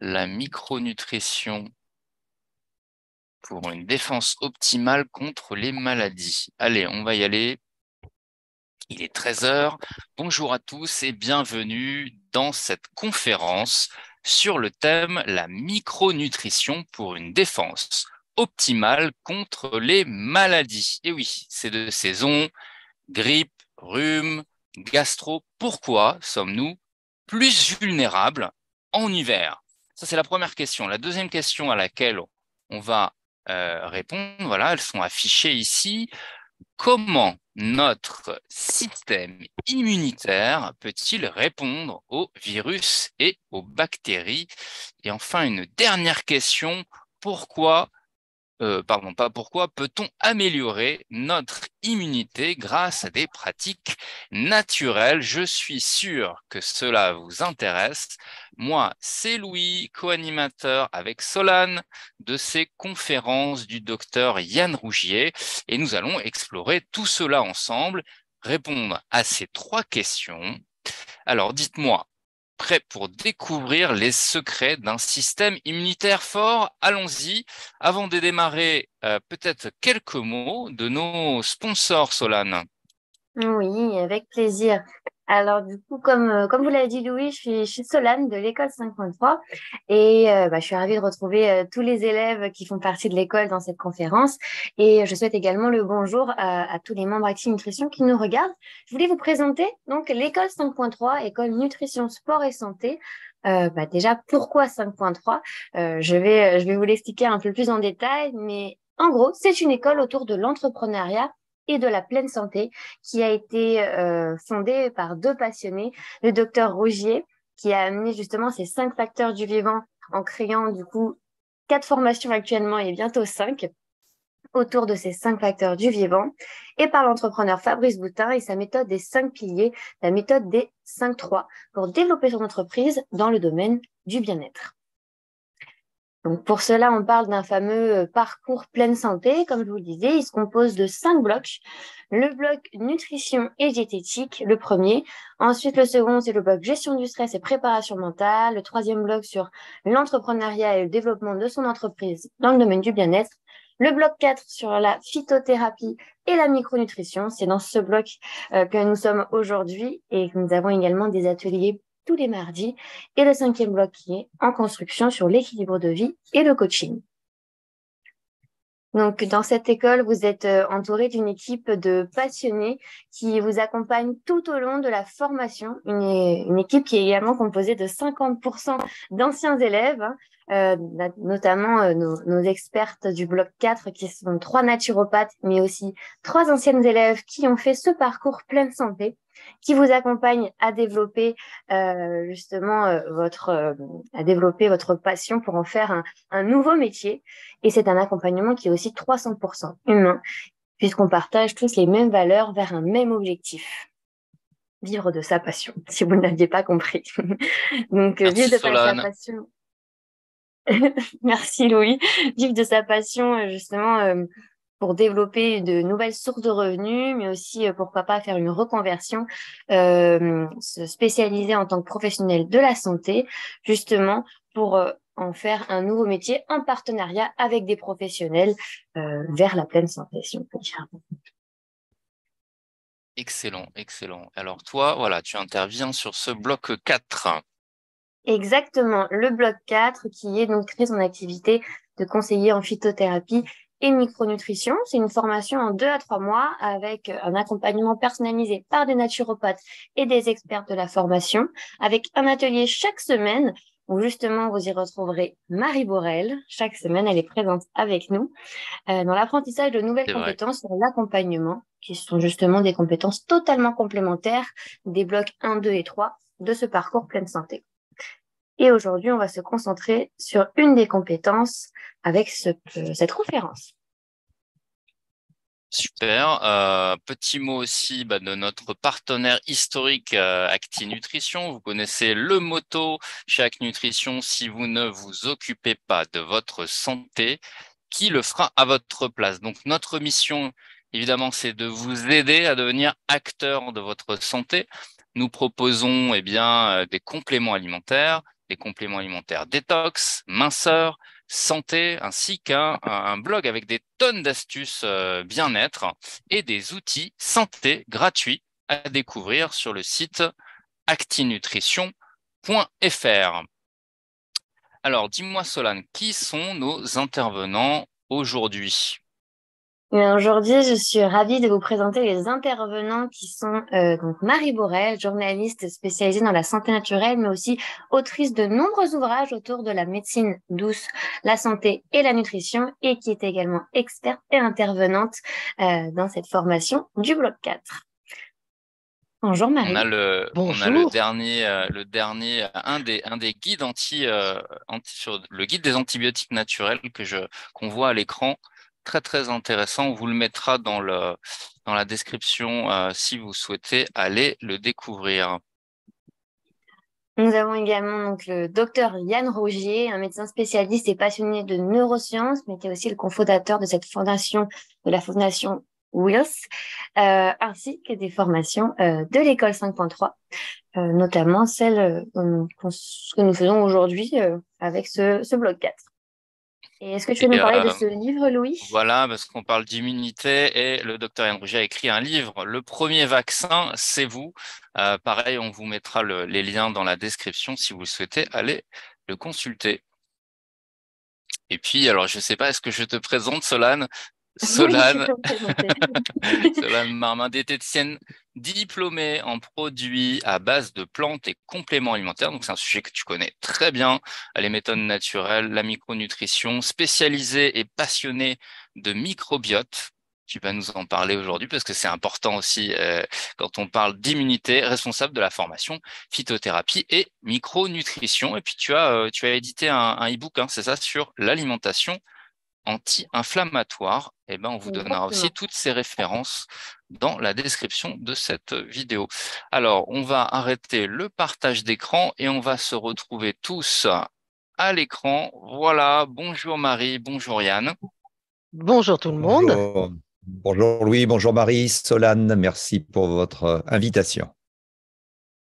la micronutrition pour une défense optimale contre les maladies. Allez, on va y aller. Il est 13h. Bonjour à tous et bienvenue dans cette conférence sur le thème la micronutrition pour une défense optimale contre les maladies. Et oui, c'est de saison, grippe, rhume, gastro. Pourquoi sommes-nous plus vulnérables en hiver ça, c'est la première question. La deuxième question à laquelle on va euh, répondre, voilà, elles sont affichées ici. Comment notre système immunitaire peut-il répondre aux virus et aux bactéries Et enfin, une dernière question, pourquoi euh, pardon, pas pourquoi peut-on améliorer notre immunité grâce à des pratiques naturelles Je suis sûr que cela vous intéresse. Moi, c'est Louis, co-animateur avec Solane de ces conférences du docteur Yann Rougier, et nous allons explorer tout cela ensemble, répondre à ces trois questions. Alors, dites-moi, prêt pour découvrir les secrets d'un système immunitaire fort. Allons-y. Avant de démarrer, euh, peut-être quelques mots de nos sponsors, Solane. Oui, avec plaisir. Alors du coup, comme, euh, comme vous l'avez dit Louis, je suis, je Solane de l'école 5.3 et euh, bah, je suis ravie de retrouver euh, tous les élèves qui font partie de l'école dans cette conférence et je souhaite également le bonjour à, tous les membres Active Nutrition qui nous regardent. Je voulais vous présenter donc l'école 5.3, école nutrition, sport et santé, bah, déjà, pourquoi 5.3 je, vais, je vais vous l'expliquer un peu plus en détail, mais en gros, c'est une école autour de l'entrepreneuriat et de la pleine santé, qui a été euh, fondée par deux passionnés, le docteur Rougier qui a amené justement ces cinq facteurs du vivant en créant du coup quatre formations actuellement et bientôt cinq autour de ces cinq facteurs du vivant, et par l'entrepreneur Fabrice Boutin et sa méthode des cinq piliers, la méthode des cinq trois pour développer son entreprise dans le domaine du bien-être. Donc pour cela, on parle d'un fameux euh, parcours pleine santé. Comme je vous le disais, il se compose de cinq blocs. Le bloc nutrition et diététique, le premier. Ensuite, le second, c'est le bloc gestion du stress et préparation mentale. Le troisième bloc sur l'entrepreneuriat et le développement de son entreprise dans le domaine du bien-être. Le bloc 4 sur la phytothérapie et la micronutrition, c'est dans ce bloc euh, que nous sommes aujourd'hui et nous avons également des ateliers tous les mardis, et le cinquième bloc qui est en construction sur l'équilibre de vie et le coaching. Donc, dans cette école, vous êtes euh, entouré d'une équipe de passionnés qui vous accompagnent tout au long de la formation. Une, équipe qui est également composée de 50% d'anciens élèves, hein. euh, bah, notamment euh, nos, nos, expertes du bloc 4 qui sont trois naturopathes, mais aussi trois anciennes élèves qui ont fait ce parcours pleine santé qui vous accompagne à développer euh, justement euh, votre euh, à développer votre passion pour en faire un, nouveau métier. Et c'est un accompagnement qui est aussi 300% humain, puisqu'on partage tous les mêmes valeurs vers un même objectif vivre de sa passion, si vous ne l'aviez pas compris. Donc, Merci vivre de sa passion. Merci Louis. Vivre de sa passion, justement, pour développer de nouvelles sources de revenus, mais aussi, euh, pourquoi pas, faire une reconversion, euh, se spécialiser en tant que professionnel de la santé, justement pour euh, en faire un nouveau métier en partenariat avec des professionnels euh, vers la pleine santé, si on peut dire. Excellent, excellent. Alors toi, voilà, tu interviens sur ce bloc 4. Exactement, le bloc 4 qui est donc créé son activité de conseiller en phytothérapie et micronutrition. C'est une formation en deux à trois mois avec euh, un accompagnement personnalisé par des naturopathes et des experts de la formation, avec un atelier chaque semaine où justement vous y retrouverez Marie Borel. Chaque semaine, elle est présente avec nous euh, dans l'apprentissage de nouvelles compétences, dans l'accompagnement, qui sont justement des compétences totalement complémentaires des blocs 1, 2 et 3 de ce parcours pleine santé. Et aujourd'hui, on va se concentrer sur une des compétences avec euh, cette conférence. Super. Euh, petit mot aussi bah, de notre partenaire historique ActiNutrition. Euh, Acti Nutrition. Vous connaissez le motto chez Acti Nutrition, si vous ne vous occupez pas de votre santé, qui le fera à votre place Donc notre mission, évidemment, c'est de vous aider à devenir acteur de votre santé. Nous proposons eh bien, des compléments alimentaires, les compléments alimentaires détox, minceur, santé, ainsi qu'un blog avec des tonnes d'astuces euh, bien-être et des outils santé gratuits à découvrir sur le site actinutrition.fr. Alors, dis-moi Solane, qui sont nos intervenants aujourd'hui aujourd'hui, je suis ravie de vous présenter les intervenants qui sont euh, donc Marie Borel, journaliste spécialisée dans la santé naturelle, mais aussi autrice de nombreux ouvrages autour de la médecine douce, la santé et la nutrition, et qui est également experte et intervenante euh, dans cette formation du bloc 4. Bonjour Marie. On a le, dernier, euh, le dernier, un des, guides anti, sur le guide des antibiotiques naturels que qu'on voit à l'écran très très intéressant. On vous le mettra dans, le, dans la description euh, si vous souhaitez aller le découvrir. Nous avons également donc, le docteur Yann Rougier, un médecin spécialiste et passionné de neurosciences, mais qui est aussi le cofondateur de cette fondation, de la fondation Wills, euh, ainsi que des formations euh, de l'école 5.3, notamment celle que nous faisons aujourd'hui avec ce, ce blog 4 est-ce que tu peux nous parler de euh, ce livre, Louis Voilà, parce qu'on parle d'immunité et le docteur Yann Rouget a écrit un livre, Le premier vaccin, c'est vous. Euh, pareil, on vous mettra les liens dans la description si vous souhaitez aller le consulter. Et puis, alors, je ne sais pas, est-ce que je te présente, Solane Solane, Solane Marmin, diététicienne diplômée en produits à base de plantes et compléments alimentaires. Donc, c'est un sujet que tu connais très bien, les méthodes naturelles, la micronutrition, spécialisée et passionnée de microbiote. Tu vas nous en parler aujourd'hui parce que c'est important aussi euh, quand on parle d'immunité, responsable de la formation phytothérapie et micronutrition. Et puis tu as, euh, tu as édité un, e-book, hein, c'est ça, sur l'alimentation anti-inflammatoire. Eh ben, on vous donnera aussi toutes ces références dans la description de cette euh, vidéo. Alors, on va arrêter le partage d'écran et on va se retrouver tous à l'écran. Voilà, bonjour Marie, bonjour Yann. Bonjour tout le monde. bonjour Louis, bonjour Marie, Solane, merci pour votre euh, invitation.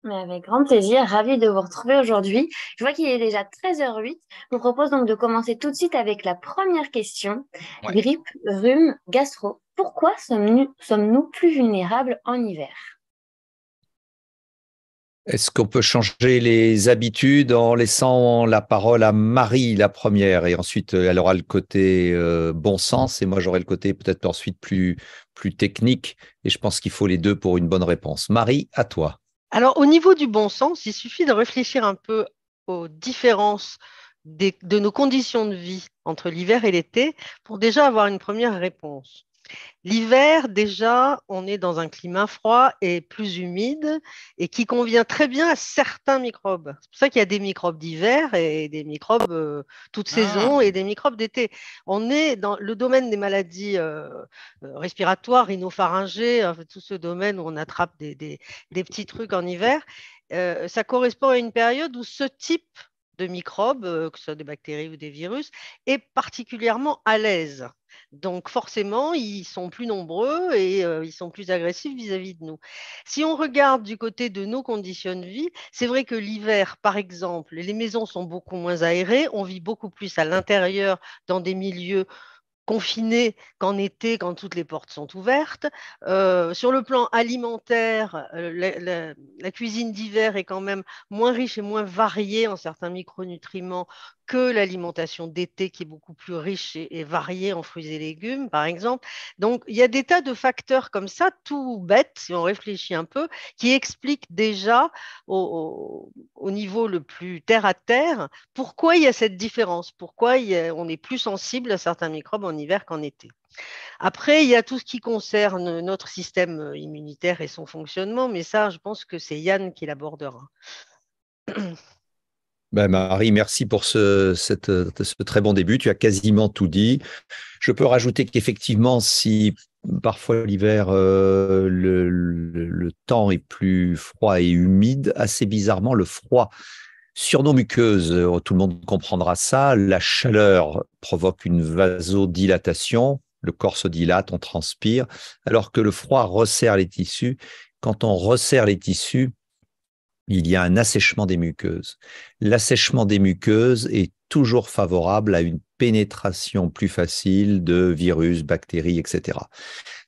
Mais avec grand plaisir, ravi de vous retrouver aujourd'hui. Je vois qu'il est déjà 13h08. Je vous propose donc de commencer tout de suite avec la première question. Grippe, rhume, gastro, pourquoi sommes-nous plus vulnérables en hiver Est-ce qu'on peut changer les habitudes en laissant la parole à Marie, la première, et ensuite euh, elle aura le côté euh, bon sens, et moi j'aurai le côté peut-être ensuite plus technique, et je pense qu'il faut les deux pour une bonne réponse. Marie, à toi. Alors, au niveau du bon sens, il suffit de réfléchir un peu aux différences de nos conditions de vie entre l'hiver et l'été pour déjà avoir une première réponse. L'hiver, déjà, on est dans un climat froid et plus humide et qui convient très bien à certains microbes. C'est pour ça qu'il y a des microbes d'hiver et des microbes toutes euh, toute ah. saison et des microbes d'été. On est dans le domaine des maladies euh, euh, respiratoires, rhinopharyngées, tout ce domaine où on attrape des, petits trucs en hiver. ça correspond à une période où ce type de microbes, que ce soit des bactéries ou des virus, est particulièrement à l'aise. Donc forcément, ils sont plus nombreux et euh, ils sont plus agressifs vis à -vis de nous. Si on regarde du côté de nos conditions de vie, c'est vrai que l'hiver, par exemple, les maisons sont beaucoup moins aérées, on vit beaucoup plus à l'intérieur dans des milieux Confiné qu'en été, quand toutes les portes sont ouvertes. Euh, sur le plan alimentaire, euh, la, cuisine d'hiver est quand même moins riche et moins variée en certains micronutriments que l'alimentation d'été qui est beaucoup plus riche et, variée en fruits et légumes, par exemple. Donc, il y a des tas de facteurs comme ça, tout bête, si on réfléchit un peu, qui expliquent déjà au, niveau le plus terre à terre pourquoi il y a cette différence, pourquoi on est plus sensible à certains microbes en hiver qu'en été. Après, il y a tout ce qui concerne notre système euh, immunitaire et son fonctionnement, mais ça, je pense que c'est Yann qui l'abordera. Ben Marie, merci pour ce, cette, euh, ce, très bon début. Tu as quasiment tout dit. Je peux rajouter qu'effectivement, si parfois l'hiver, euh, le, le temps est plus froid et humide, assez bizarrement, le froid sur nos muqueuses, euh, tout le monde comprendra ça. La chaleur provoque une vasodilatation, le corps se dilate, on transpire, alors que le froid resserre les tissus. Quand on resserre les tissus, il y a un assèchement des muqueuses. L'assèchement des muqueuses est toujours favorable à une pénétration plus facile de virus, bactéries, etc.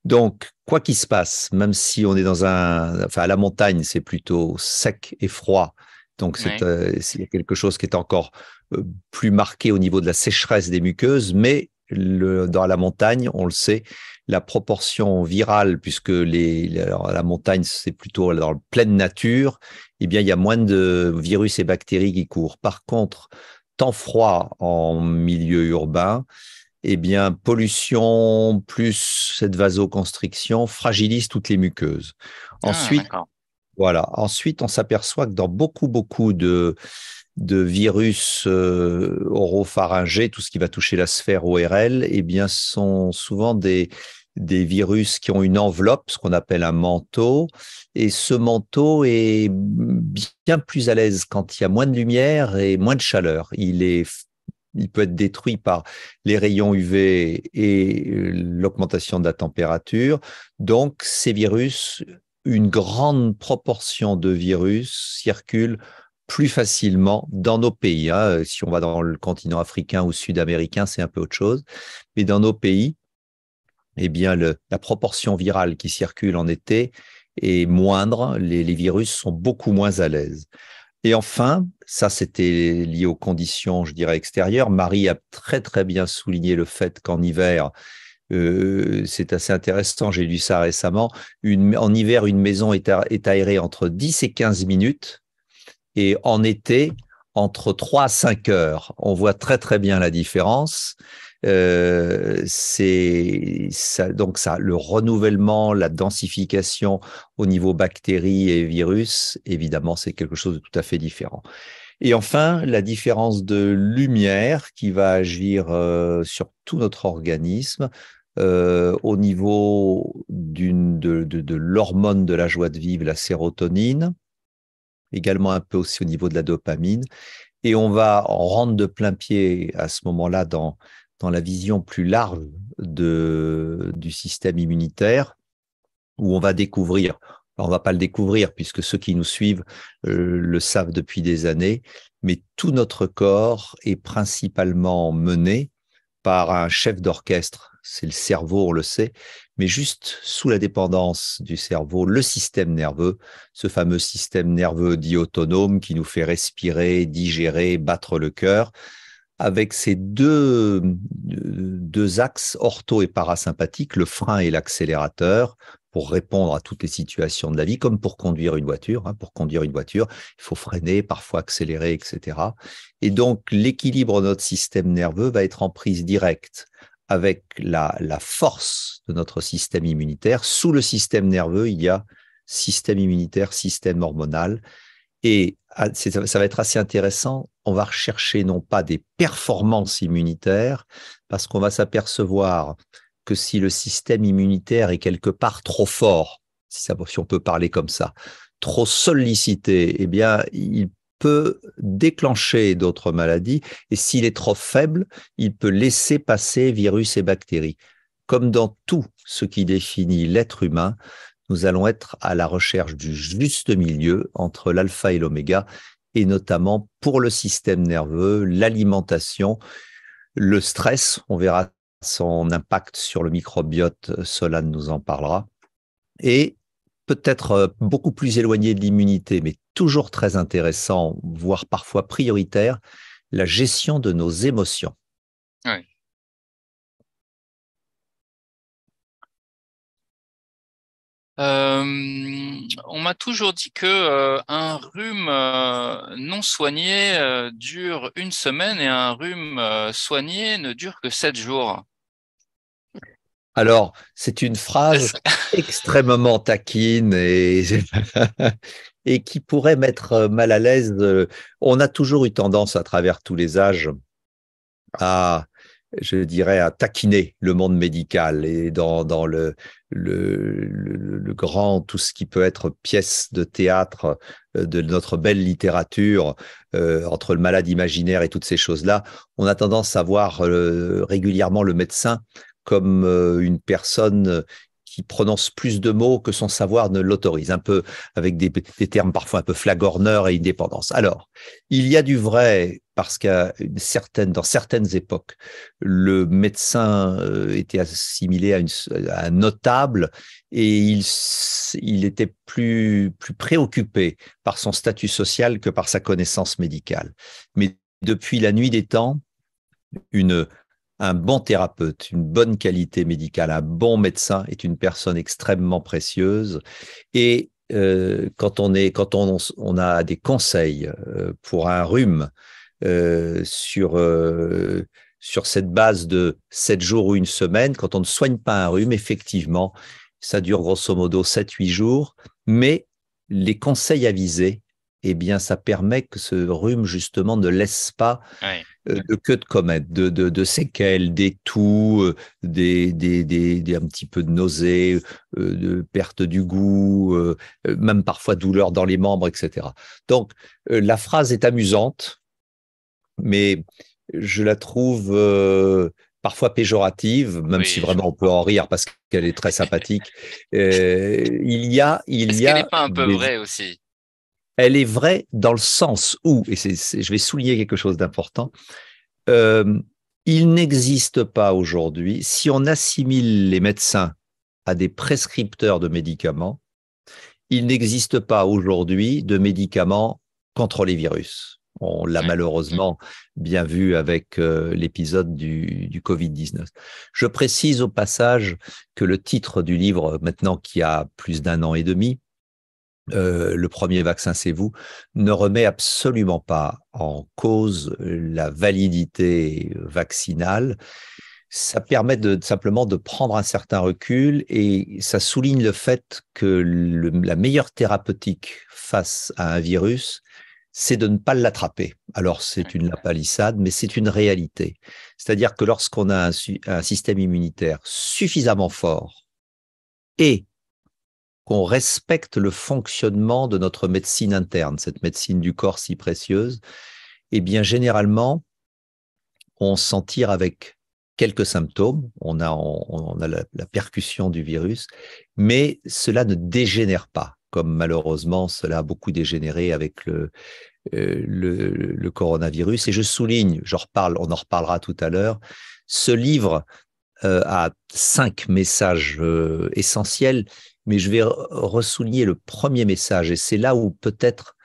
Donc, quoi qu'il se passe, même si on est dans un, enfin, à la montagne, c'est plutôt sec et froid, donc, euh, c'est quelque chose qui est encore euh, plus marqué au niveau de la sécheresse des muqueuses, mais le, dans la montagne, on le sait, la proportion virale, puisque les, la, montagne, c'est plutôt dans la pleine nature, eh bien, il y a moins de virus et bactéries qui courent. Par contre, temps froid en milieu urbain, eh bien, pollution plus cette vasoconstriction fragilise toutes les muqueuses. Ah, Ensuite, voilà. Ensuite, on s'aperçoit que dans beaucoup, beaucoup de, de virus euh, oropharyngés, tout ce qui va toucher la sphère ORL, eh bien, sont souvent des, des virus qui ont une enveloppe, ce qu'on appelle un manteau, et ce manteau est bien plus à l'aise quand il y a moins de lumière et moins de chaleur. Il est il peut être détruit par les rayons UV et euh, l'augmentation de la température. Donc, ces virus une grande proportion de virus circule plus facilement dans nos pays. Hein. Euh, si on va dans le continent africain ou sud-américain, c'est un peu autre chose. Mais dans nos pays, eh bien, la proportion virale qui circule en été est moindre. Les, les virus sont beaucoup moins à l'aise. Et enfin, ça c'était lié aux conditions, je dirais, extérieures. Marie a très très bien souligné le fait qu'en hiver, euh, c'est assez intéressant, j'ai lu ça récemment, une, en hiver, une maison est, aérée entre 10 et 15 minutes, et en été, entre 3 à 5 heures. On voit très très bien la différence. Euh, c'est donc ça, le renouvellement, la densification au niveau bactéries et virus, évidemment, c'est quelque chose de tout à fait différent. Et enfin, la différence de lumière qui va agir euh, sur tout notre organisme. Euh, au niveau de, de, de l'hormone de la joie de vivre, la sérotonine, également un peu aussi au niveau de la dopamine. Et on va rentrer de plein pied à ce moment-là dans, dans la vision plus large de, du système immunitaire, où on va découvrir, on va pas le découvrir puisque ceux qui nous suivent euh, le savent depuis des années, mais tout notre corps est principalement mené par un chef d'orchestre c'est le cerveau, on le sait, mais juste sous la dépendance du cerveau, le système nerveux, ce fameux système nerveux dit autonome qui nous fait respirer, digérer, battre le cœur, avec ces deux, euh, axes ortho et parasympathiques, le frein et l'accélérateur, pour répondre à toutes les situations de la vie, comme pour conduire une voiture. Hein. pour conduire une voiture, il faut freiner, parfois accélérer, etc. Et donc, l'équilibre de notre système nerveux va être en prise directe avec la, force de notre système immunitaire. Sous le système nerveux, il y a système immunitaire, système hormonal. Et ça va être assez intéressant. On va rechercher non pas des performances immunitaires, parce qu'on va s'apercevoir que si le système immunitaire est quelque part trop fort, si, ça, on peut parler comme ça, trop sollicité, eh bien, il peut déclencher d'autres maladies et s'il est trop faible, il peut laisser passer virus et bactéries. Comme dans tout ce qui définit l'être humain, nous allons être à la recherche du juste milieu entre l'alpha et l'oméga, et notamment pour le système nerveux, l'alimentation, le stress, on verra son impact sur le microbiote, Solane nous en parlera, et peut-être euh, beaucoup plus éloigné de l'immunité, mais toujours très intéressant, voire parfois prioritaire, la gestion de nos émotions. Oui. Euh, on m'a toujours dit que euh, un rhume non soigné dure une semaine et un rhume soigné ne dure que sept jours. Alors, c'est une phrase extrêmement taquine et, qui pourrait mettre euh, mal à l'aise. Euh, on a toujours eu tendance à travers tous les âges à, je dirais, à taquiner le monde médical et dans, le, grand, tout ce qui peut être pièce de théâtre euh, de notre belle littérature, entre le malade imaginaire et toutes ces choses-là, on a tendance à voir régulièrement le médecin comme euh, une personne euh, qui prononce plus de mots que son savoir ne l'autorise, un peu avec des, termes parfois un peu flagorneurs et indépendance. Alors, il y a du vrai parce qu'à certaine, dans certaines époques, le médecin euh, était assimilé à, un notable et il, il était plus, plus préoccupé par son statut social que par sa connaissance médicale. Mais depuis la nuit des temps, une un bon thérapeute, une bonne qualité médicale, un bon médecin est une personne extrêmement précieuse. Et euh, quand, on, est, quand on, on a des conseils euh, pour un rhume euh, sur, cette base de 7 jours ou une semaine, quand on ne soigne pas un rhume, effectivement, ça dure grosso modo 7-8 jours, mais les conseils avisés, eh bien, ça permet que ce rhume, justement, ne laisse pas euh, de queue de comète, de, de, séquelles, des toux, euh, des, des, des, un petit peu de nausées, euh, de perte du goût, même parfois douleur dans les membres, etc. Donc, la phrase est amusante, mais je la trouve parfois péjorative, même si vraiment on peut en rire parce qu'elle est très sympathique. il y a, il est y a. pas un peu vrai aussi elle est vraie dans le sens où, et je vais souligner quelque chose d'important, euh, il n'existe pas aujourd'hui, si on assimile les médecins à des prescripteurs de médicaments, il n'existe pas aujourd'hui de médicaments contre les virus. On l'a malheureusement bien vu avec euh, l'épisode du, du, Covid-19. Je précise au passage que le titre du livre, maintenant qui a plus d'un an et demi, euh, le premier vaccin, c'est vous, ne remet absolument pas en cause la validité vaccinale. Ça permet simplement de prendre un certain recul et ça souligne le fait que la meilleure thérapeutique face à un virus, c'est de ne pas l'attraper. Alors c'est une lapalissade, mais c'est une réalité. C'est-à-dire que lorsqu'on a un système immunitaire suffisamment fort et respecte le fonctionnement de notre médecine interne, cette médecine du corps si précieuse, et eh bien généralement, on s'en tire avec quelques symptômes, on a, a la, percussion du virus, mais cela ne dégénère pas, comme malheureusement cela a beaucoup dégénéré avec le, euh, coronavirus. Et je souligne, on en reparlera tout à l'heure, ce livre euh, a cinq messages euh, essentiels mais je vais ressouligner le premier message, et c'est là où peut-être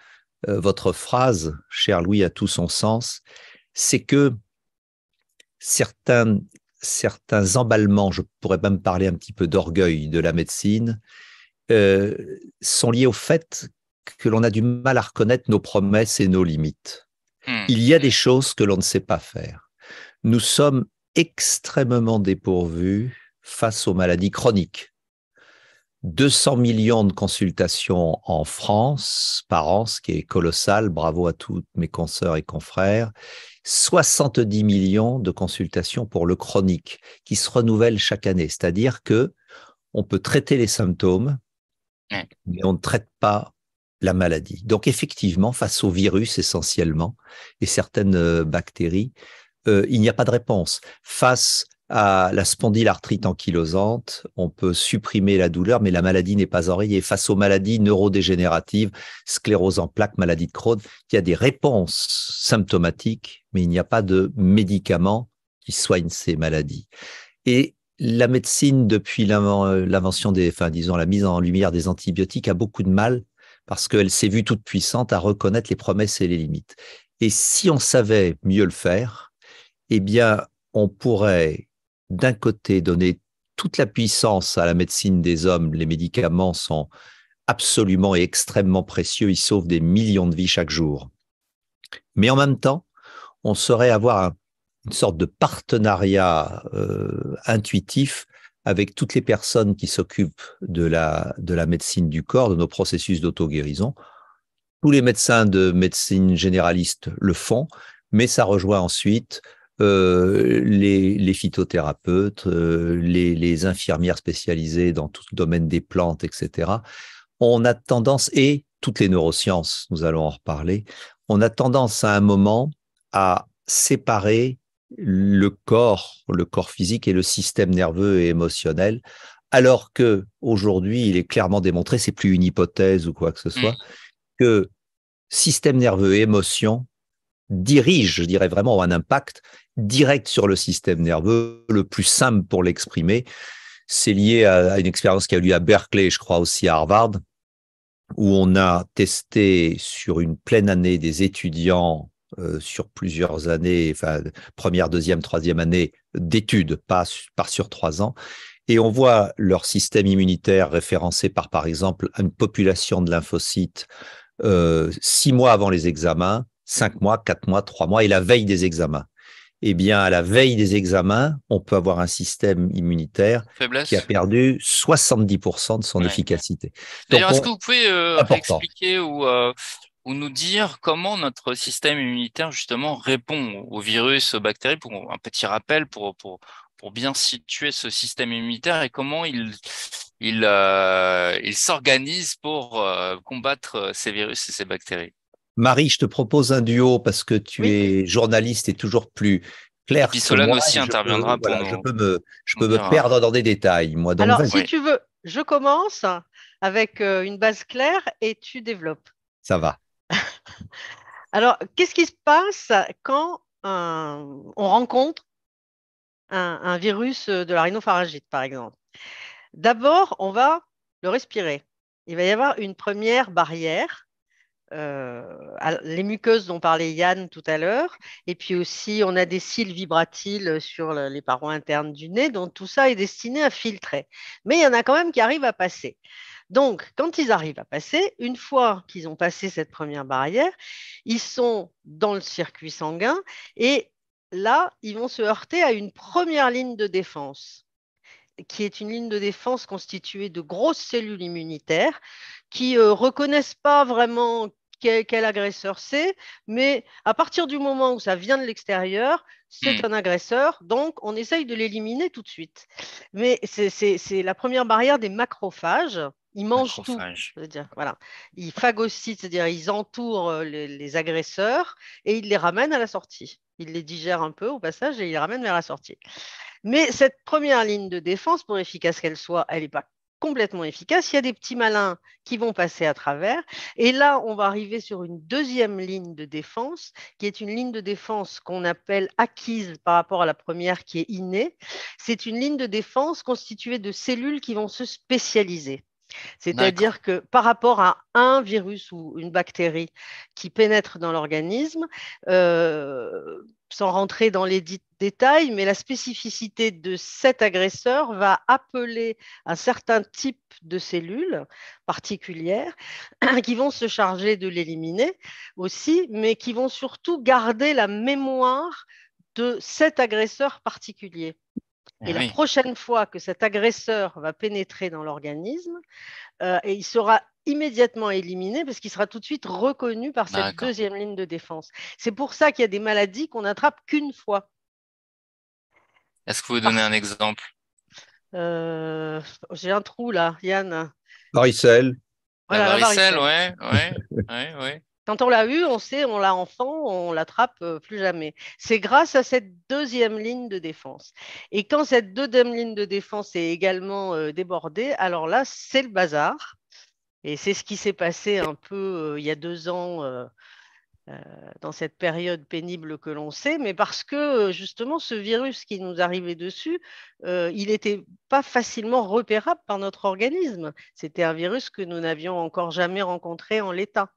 euh, votre phrase, cher Louis, a tout son sens, c'est que certains, emballements, je pourrais même parler un petit peu d'orgueil de la médecine, euh, sont liés au fait que l'on a du mal à reconnaître nos promesses et nos limites. Hmm. Il y a des choses que l'on ne sait pas faire. Nous sommes extrêmement dépourvus face aux maladies chroniques, 200 millions de consultations en France par an, ce qui est colossal. Bravo à toutes mes consoeurs et confrères. 70 millions de consultations pour le chronique qui se renouvelle chaque année. C'est-à-dire que on peut traiter les symptômes, mais on ne traite pas la maladie. Donc effectivement, face au virus essentiellement et certaines euh, bactéries, euh, il n'y a pas de réponse. Face à la spondylarthrite ankylosante. On peut supprimer la douleur, mais la maladie n'est pas enrayée. Face aux maladies neurodégénératives, sclérose en plaques, maladie de Crohn, il y a des réponses symptomatiques, mais il n'y a pas de médicaments qui soignent ces maladies. Et la médecine, depuis euh, l'invention des, enfin, disons, la mise en lumière des antibiotiques, a beaucoup de mal parce qu'elle s'est vue toute puissante à reconnaître les promesses et les limites. Et si on savait mieux le faire, eh bien, on pourrait d'un côté, donner toute la puissance à la médecine des hommes, les médicaments sont absolument et extrêmement précieux, ils sauvent des millions de vies chaque jour. Mais en même temps, on saurait avoir une sorte de partenariat euh, intuitif avec toutes les personnes qui s'occupent de la, de la médecine du corps, de nos processus d'auto-guérison. Tous les médecins de médecine généraliste le font, mais ça rejoint ensuite euh, les, phytothérapeutes, euh, les, infirmières spécialisées dans tout le domaine des plantes, etc. On a tendance, et toutes les neurosciences, nous allons en reparler, on a tendance à un moment à séparer le corps, le corps physique et le système nerveux et émotionnel, alors que aujourd'hui, il est clairement démontré, c'est plus une hypothèse ou quoi que ce soit, mm. que système nerveux et émotion dirige, je dirais vraiment, un impact direct sur le système nerveux. Le plus simple pour l'exprimer, c'est lié à une expérience qui a lieu à Berkeley, je crois aussi à Harvard, où on a testé sur une pleine année des étudiants euh, sur plusieurs années, enfin première, deuxième, troisième année d'études, pas, sur trois ans. Et on voit leur système immunitaire référencé par, par exemple, une population de lymphocytes euh, six mois avant les examens, cinq mois, quatre mois, trois mois et la veille des examens. Eh bien, à la veille des examens, on peut avoir un système immunitaire qui a perdu 70% de son efficacité. D'ailleurs, est-ce que vous pouvez euh, expliquer euh, ou, nous dire comment notre système immunitaire justement répond aux virus, aux bactéries, pour un petit rappel pour, pour, bien situer ce système immunitaire et comment il, il, euh, il s'organise pour combattre ces virus et ces bactéries Marie, je te propose un duo parce que tu es journaliste et toujours plus claire. que moi, aussi interviendra. voilà, je peux me, je peux me perdre dans des détails, moi. Donc, Alors, si tu veux, je commence avec euh, une base claire et tu développes. Ça va. Alors, qu'est-ce qui se passe quand on rencontre un, un, virus euh, de la rhinopharyngite, par exemple D'abord, on va le respirer. Il va y avoir une première barrière euh, les muqueuses dont parlait Yann tout à l'heure, et puis aussi on a des cils vibratiles sur les parois internes du nez, donc tout ça est destiné à filtrer. Mais il y en a quand même qui arrivent à passer. Donc, quand ils arrivent à passer, une fois qu'ils ont passé cette première barrière, ils sont dans le circuit sanguin et là, ils vont se heurter à une première ligne de défense qui est une ligne de défense constituée de grosses cellules immunitaires qui ne euh, reconnaissent pas vraiment quel, agresseur c'est, mais à partir du moment où ça vient de l'extérieur, c'est hmm. un agresseur, donc on essaye de l'éliminer tout de suite. Mais c'est la première barrière des macrophages. Ils mangent tout. voilà. Ils phagocytent, c'est-à-dire ils entourent euh, les agresseurs et ils les ramènent à la sortie. Il les digère un peu au passage et il les ramène vers la sortie. Mais cette première ligne de défense, pour efficace qu'elle soit, elle n'est pas complètement efficace. Il y a des petits malins qui vont passer à travers. Et là, on va arriver sur une deuxième ligne de défense, qui est une ligne de défense qu'on appelle acquise par rapport à la première qui est innée. C'est une ligne de défense constituée de cellules qui vont se spécialiser. C'est-à-dire que par rapport à un virus ou une bactérie qui pénètre dans l'organisme, euh, sans rentrer dans les détails, mais la spécificité de cet agresseur va appeler un certain type de cellules particulières qui vont se charger de l'éliminer aussi, mais qui vont surtout garder la mémoire de cet agresseur particulier. Et la prochaine fois que cet agresseur va pénétrer dans l'organisme, euh, il sera immédiatement éliminé parce qu'il sera tout de suite reconnu par cette deuxième ligne de défense. C'est pour ça qu'il y a des maladies qu'on n'attrape qu'une fois. Est-ce que vous donnez donner un exemple euh, J'ai un trou là, Yann. Varicelle. Voilà, oui, quand on l'a eu, on sait, on l'a enfant, on l'attrape euh, plus jamais. C'est grâce à cette deuxième ligne de défense. Et quand cette deuxième ligne de défense est également euh, débordée, alors là, c'est le bazar. Et c'est ce qui s'est passé un peu euh, il y a deux ans. dans cette période pénible que l'on sait, mais parce que justement ce virus qui nous arrivait dessus, il n'était pas facilement repérable par notre organisme. C'était un virus que nous n'avions encore jamais rencontré en l'état.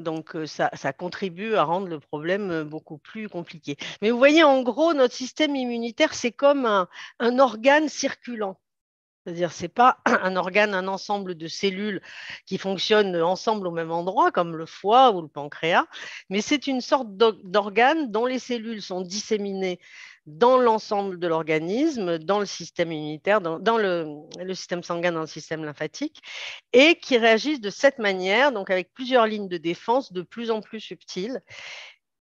Donc, ça, contribue à rendre le problème beaucoup plus compliqué. Mais vous voyez, en gros, notre système immunitaire, c'est comme un, organe circulant. C'est-à-dire, ce n'est pas un organe, un ensemble de cellules qui fonctionnent ensemble au même endroit, comme le foie ou le pancréas, mais c'est une sorte d'organe dont les cellules sont disséminées dans l'ensemble de l'organisme, dans le système immunitaire, dans, le, système sanguin, dans le système lymphatique, et qui réagissent de cette manière, donc avec plusieurs lignes de défense de plus en plus subtiles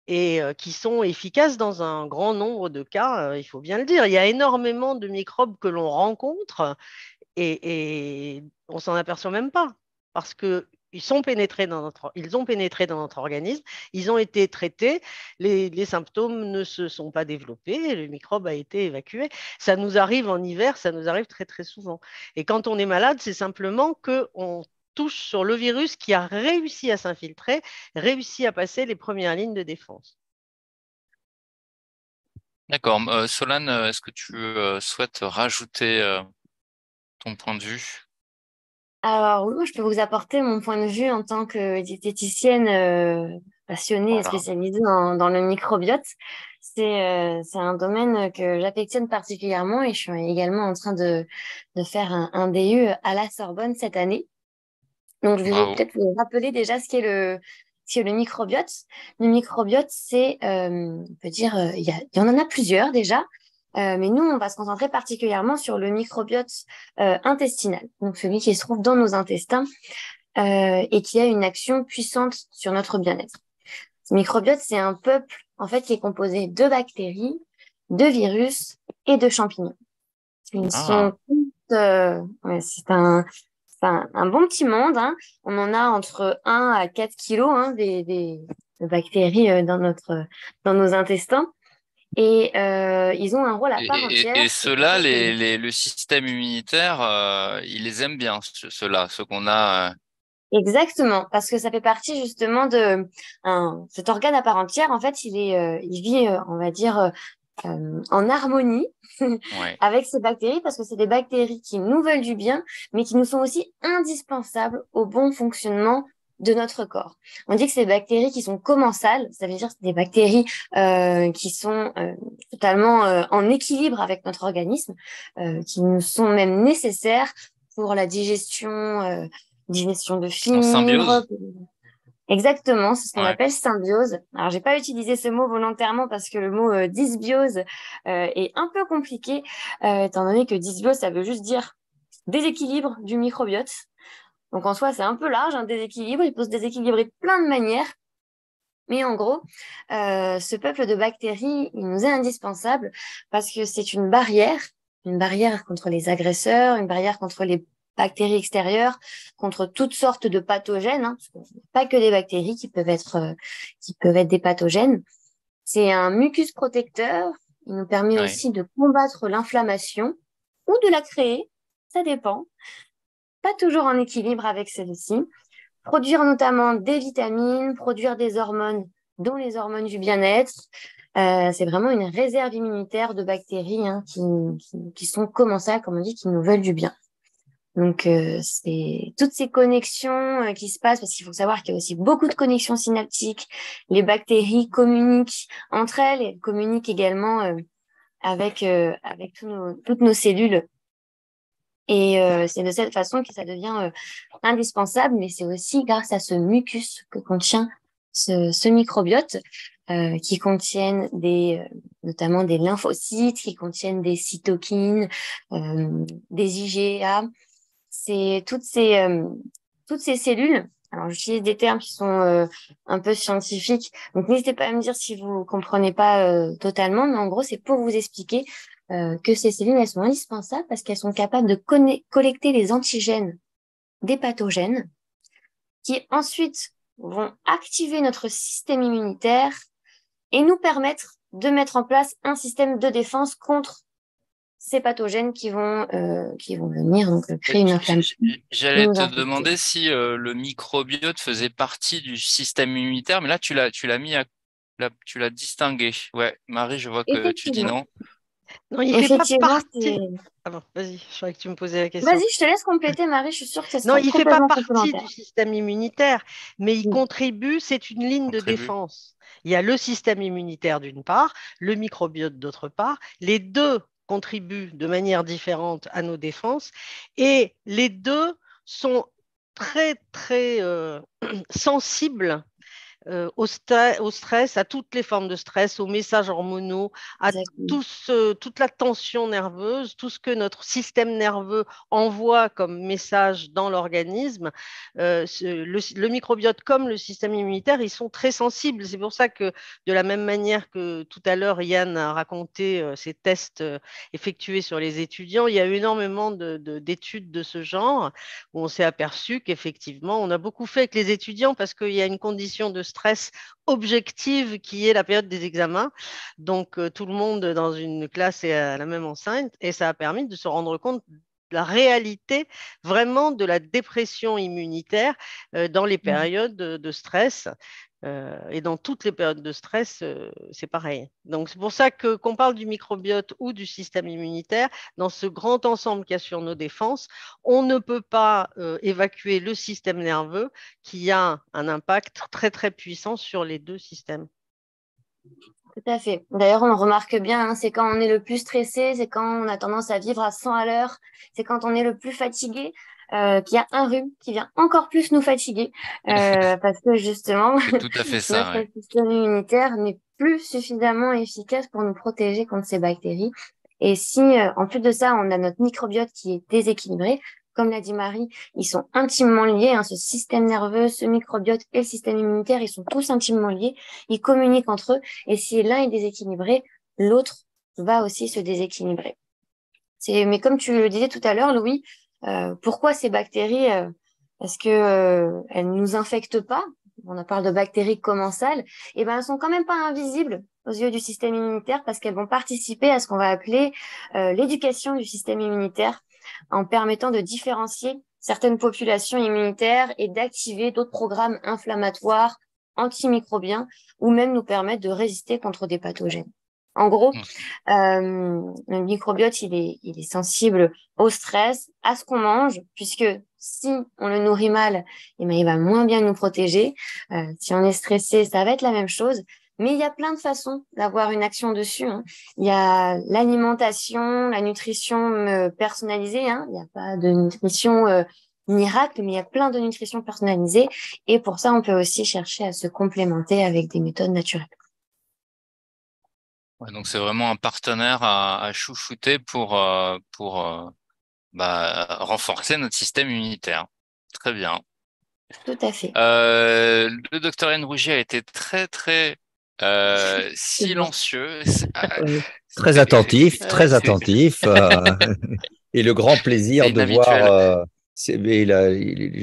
et euh, qui sont efficaces dans un grand nombre de cas, euh, il faut bien le dire. Il y a énormément de microbes que l'on rencontre et, et on s'en aperçoit même pas parce que ils, sont pénétrés dans notre, ils ont pénétré dans notre organisme, ils ont été traités, les, symptômes ne se sont pas développés, le microbe a été évacué. Ça nous arrive en hiver, ça nous arrive très très souvent. Et quand on est malade, c'est simplement qu'on touche sur le virus qui a réussi à s'infiltrer, réussi à passer les premières lignes de défense. D'accord. Euh, Solane, euh, est-ce que tu euh, souhaites rajouter ton point de vue alors je peux vous apporter mon point de vue en tant que diététicienne euh, passionnée et spécialisée dans, le microbiote. Euh, c'est un domaine que j'affectionne particulièrement et je suis également en train de, faire un, DU e à la Sorbonne cette année. Donc je vais peut-être vous rappeler déjà ce qu'est le, le microbiote. Le microbiote, c'est, euh, on peut dire, il y, en a plusieurs déjà, euh, mais nous, on va se concentrer particulièrement sur le microbiote euh, intestinal, donc celui qui se trouve dans nos intestins euh, et qui a une action puissante sur notre bien-être. Ce microbiote, c'est un peuple en fait qui est composé de bactéries, de virus et de champignons. Ils ah. sont euh, ouais, c'est un, un, un, bon petit monde. Hein. On en a entre 1 à 4 kilos hein, des, des, bactéries dans notre dans nos intestins et euh, ils ont un rôle à part entière. Et, et, ceux-là, les, le système immunitaire, euh, il les aime bien, ceux-là, ceux qu'on a. Euh. Exactement, parce que ça fait partie justement de cet organe à part entière. En fait, il est, il vit, on va dire, en harmonie avec ces bactéries parce que c'est des bactéries qui nous veulent du bien mais qui nous sont aussi indispensables au bon fonctionnement de notre corps. On dit que ces bactéries qui sont commensales, ça veut dire des bactéries euh, qui sont euh, totalement euh, en équilibre avec notre organisme, qui nous sont même nécessaires pour la digestion, digestion de fibres. Exactement, c'est ce qu'on appelle symbiose. Alors, j'ai pas utilisé ce mot volontairement parce que le mot dysbiose est un peu compliqué, étant donné que dysbiose, ça veut juste dire déséquilibre du microbiote. Donc en soi, c'est un peu large, un déséquilibre. Il peut se déséquilibrer de plein de manières. Mais en gros, euh, ce peuple de bactéries, il nous est indispensable parce que c'est une barrière, une barrière contre les agresseurs, une barrière contre les bactéries extérieures, contre toutes sortes de pathogènes, hein, pas que des bactéries qui peuvent être, euh, qui peuvent être des pathogènes. C'est un mucus protecteur. Il nous permet aussi de combattre l'inflammation ou de la créer, ça dépend toujours en équilibre avec celle ci Produire notamment des vitamines, produire des hormones, dont les hormones du bien-être. Euh, c'est vraiment une réserve immunitaire de bactéries hein, qui, qui, sont comme ça, comme on dit, qui nous veulent du bien. Donc, euh, c'est toutes ces connexions euh, qui se passent, parce qu'il faut savoir qu'il y a aussi beaucoup de connexions synaptiques. Les bactéries communiquent entre elles et communiquent également avec, avec nos, toutes nos cellules et euh, c'est de cette façon que ça devient euh, indispensable, mais c'est aussi grâce à ce mucus que contient ce, ce microbiote, euh, qui contiennent des, euh, notamment des lymphocytes, qui contiennent des cytokines, des IgA. C'est toutes ces, toutes ces cellules. Alors j'utilise des termes qui sont un peu scientifiques, donc n'hésitez pas à me dire si vous comprenez pas totalement, mais en gros c'est pour vous expliquer euh, que ces cellules, elles sont indispensables parce qu'elles sont capables de collecter les antigènes des pathogènes qui ensuite vont activer notre système immunitaire et nous permettre de mettre en place un système de défense contre ces pathogènes qui vont, euh, qui vont venir donc, euh, créer une inflammation. J'allais te demander si le microbiote faisait partie du système immunitaire, mais là, tu l'as, mis à, tu l'as distingué. Ouais, Marie, je vois que tu dis non. Non, il vas-y, je te laisse compléter, Marie, je suis sûre que ne fait pas partie du système immunitaire, mais il contribue, c'est une ligne de défense. Il y a le système immunitaire d'une part, le microbiote d'autre part. Les deux contribuent de manière différente à nos défenses et les deux sont très, très euh, sensibles euh, au, stress, à toutes les formes de stress, aux messages hormonaux, à tout toute la tension nerveuse, tout ce que notre système nerveux envoie comme message dans l'organisme. Euh, le, microbiote comme le système immunitaire, ils sont très sensibles. C'est pour ça que de la même manière que tout à l'heure Yann a raconté euh, ces tests effectués sur les étudiants, il y a eu énormément d'études de, d'études de ce genre où on s'est aperçu qu'effectivement, on a beaucoup fait avec les étudiants parce qu'il y a une condition de stress stress objective qui est la période des examens. Donc, euh, tout le monde dans une classe est à la même enceinte et ça a permis de se rendre compte la réalité vraiment de la dépression immunitaire euh, dans les mmh. périodes de, stress. Euh, et dans toutes les périodes de stress, euh, c'est pareil. Donc c'est pour ça que qu'on parle du microbiote ou du système immunitaire, dans ce grand ensemble qui assure sur nos défenses, on ne peut pas évacuer le système nerveux qui a un impact très très puissant sur les deux systèmes. Tout à fait. D'ailleurs, on remarque bien, hein, c'est quand on est le plus stressé, c'est quand on a tendance à vivre à 100 à l'heure, c'est quand on est le plus fatigué. Euh, qu'il y a un rhume qui vient encore plus nous fatiguer euh, parce que justement notre système immunitaire n'est plus suffisamment efficace pour nous protéger contre ces bactéries et si, euh, en plus de ça, on a notre microbiote qui est déséquilibré, comme l'a dit Marie, ils sont intimement liés. Hein, ce système nerveux, ce microbiote et le système immunitaire, ils sont tous intimement liés. Ils communiquent entre eux. Et si l'un est déséquilibré, l'autre va aussi se déséquilibrer. C'est, mais comme tu le disais tout à l'heure, Louis, euh, pourquoi ces bactéries euh, Est-ce que euh, elles nous infectent pas On parle de bactéries commensales. Et eh ben, elles sont quand même pas invisibles aux yeux du système immunitaire parce qu'elles vont participer à ce qu'on va appeler l'éducation du système immunitaire en permettant de différencier certaines populations immunitaires et d'activer d'autres programmes inflammatoires, antimicrobiens, ou même nous permettre de résister contre des pathogènes. En gros, mmh. euh, le microbiote, il est, sensible au stress, à ce qu'on mange, puisque si on le nourrit mal, eh ben, il va moins bien nous protéger. Euh, si on est stressé, ça va être la même chose. Mais il y a plein de façons d'avoir une action dessus. Hein. Il y a l'alimentation, la nutrition euh, personnalisée. Hein. Il n'y a pas de nutrition euh, miracle, mais il y a plein de nutrition personnalisée. Et pour ça, on peut aussi chercher à se complémenter avec des méthodes naturelles. donc c'est vraiment un partenaire à, chouchouter pour, euh, pour bah, renforcer notre système immunitaire. Très bien. Tout à fait. le docteur N. Rougier a été très, très euh, silencieux. Euh, très attentif, très attentif. Euh, et le grand plaisir de voir.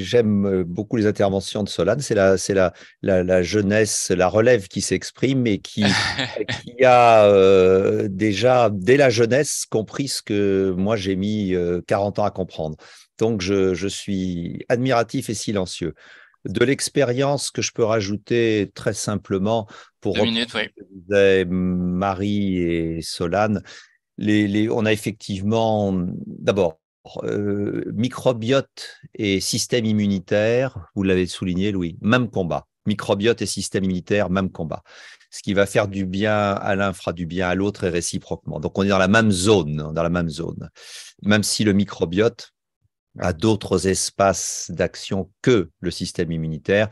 J'aime beaucoup les interventions de Solane. C'est la, la, la, jeunesse, la relève qui s'exprime et qui, a déjà, dès la jeunesse, compris ce que moi j'ai mis 40 ans à comprendre. Donc je suis admiratif et silencieux de l'expérience que je peux rajouter très simplement pour Marie et Solane. Les, on a effectivement, d'abord, euh, microbiote et système immunitaire, vous l'avez souligné, Louis, même combat. Microbiote et système immunitaire, même combat. Ce qui va faire du bien à l'un fera du bien à l'autre et réciproquement. Donc on est dans la même zone, dans la même zone. Même si le microbiote, à d'autres espaces d'action que le système immunitaire.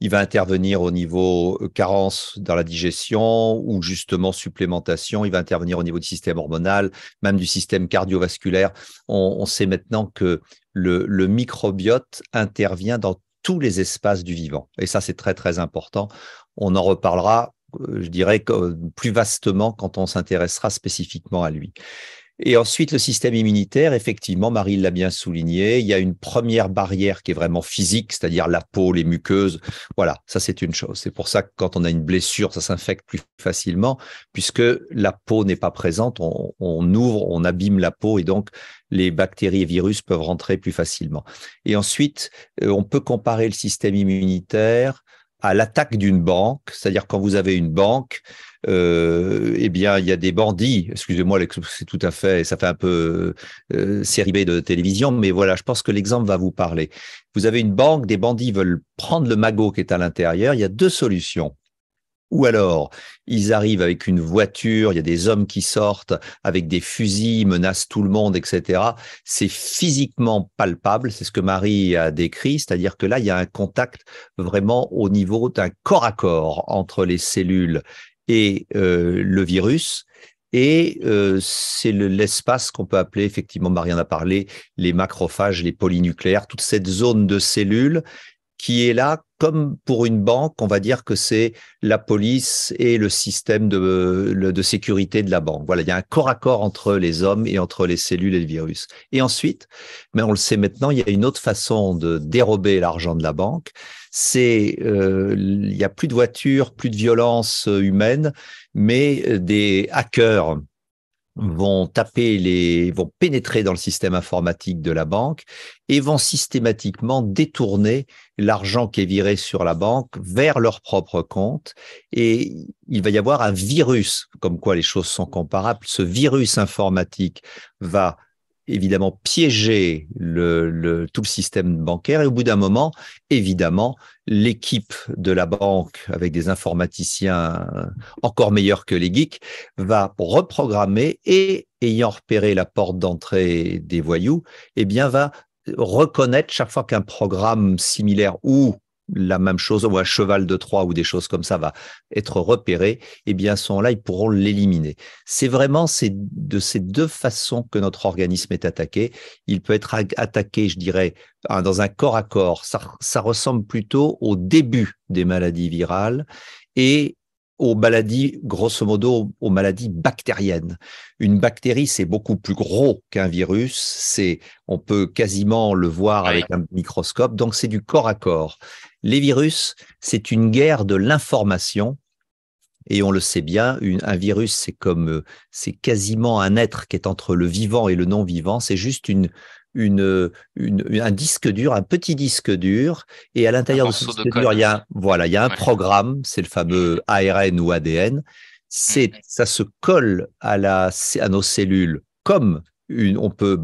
Il va intervenir au niveau euh, carence dans la digestion ou justement supplémentation. Il va intervenir au niveau du système hormonal, même du système cardiovasculaire. On, sait maintenant que le, le, microbiote intervient dans tous les espaces du vivant. Et ça, c'est très, très important. On en reparlera, euh, je dirais, euh, plus vastement quand on s'intéressera spécifiquement à lui. Et ensuite, le système immunitaire, effectivement, Marie l'a bien souligné, il y a une première barrière qui est vraiment physique, c'est-à-dire la peau, les muqueuses. Voilà, ça c'est une chose. C'est pour ça que quand on a une blessure, ça s'infecte plus facilement, puisque la peau n'est pas présente, on, ouvre, on abîme la peau, et donc les bactéries et virus peuvent rentrer plus facilement. Et ensuite, euh, on peut comparer le système immunitaire à l'attaque d'une banque, c'est-à-dire quand vous avez une banque, euh, eh bien il y a des bandits. Excusez-moi, c'est tout à fait, ça fait un peu euh, série B de télévision, mais voilà, je pense que l'exemple va vous parler. Vous avez une banque, des bandits veulent prendre le magot qui est à l'intérieur. Il y a deux solutions. Ou alors, ils arrivent avec une voiture, il y a des hommes qui sortent avec des fusils, menacent tout le monde, etc. C'est physiquement palpable, c'est ce que Marie a décrit, c'est-à-dire que là, il y a un contact vraiment au niveau d'un corps à corps entre les cellules et euh, le virus. Et euh, c'est l'espace qu'on peut appeler, effectivement, Marie en a parlé, les macrophages, les polynucléaires, toute cette zone de cellules qui est là comme pour une banque, on va dire que c'est la police et le système de, sécurité de la banque. Voilà, il y a un corps à corps entre les hommes et entre les cellules et le virus. Et ensuite, mais on le sait maintenant, il y a une autre façon de dérober l'argent de la banque. C'est euh, il y a plus de voitures, plus de violence humaine, mais euh, des hackers vont taper les, vont pénétrer dans le système informatique de la banque et vont systématiquement détourner l'argent qui est viré sur la banque vers leur propre compte. Et il va y avoir un virus, comme quoi les choses sont comparables. Ce virus informatique va évidemment piéger le, tout le système bancaire et au bout d'un moment, évidemment, l'équipe de la banque avec des informaticiens encore meilleurs que les geeks va reprogrammer et ayant repéré la porte d'entrée des voyous, eh bien va reconnaître chaque fois qu'un programme similaire ou la même chose ou un cheval de Troie ou des choses comme ça va être repéré, eh bien, à là ils pourront l'éliminer. C'est vraiment c'est de ces deux façons que notre organisme est attaqué. Il peut être attaqué, je dirais, hein, dans un corps à corps. Ça, ça ressemble plutôt au début des maladies virales et aux maladies, grosso modo, aux maladies bactériennes. Une bactérie, c'est beaucoup plus gros qu'un virus. C'est, on peut quasiment le voir avec un microscope. Donc, c'est du corps à corps. Les virus, c'est une guerre de l'information. Et on le sait bien, un virus, c'est comme, euh, c'est quasiment un être qui est entre le vivant et le non vivant. C'est juste une, une, un disque dur, un petit disque dur, et à l'intérieur de ce disque dur, il y a, voilà, il y a un programme, c'est le fameux mm-hmm. ARN ou ADN. C'est, mm-hmm. ça se colle à, la, à nos cellules comme on peut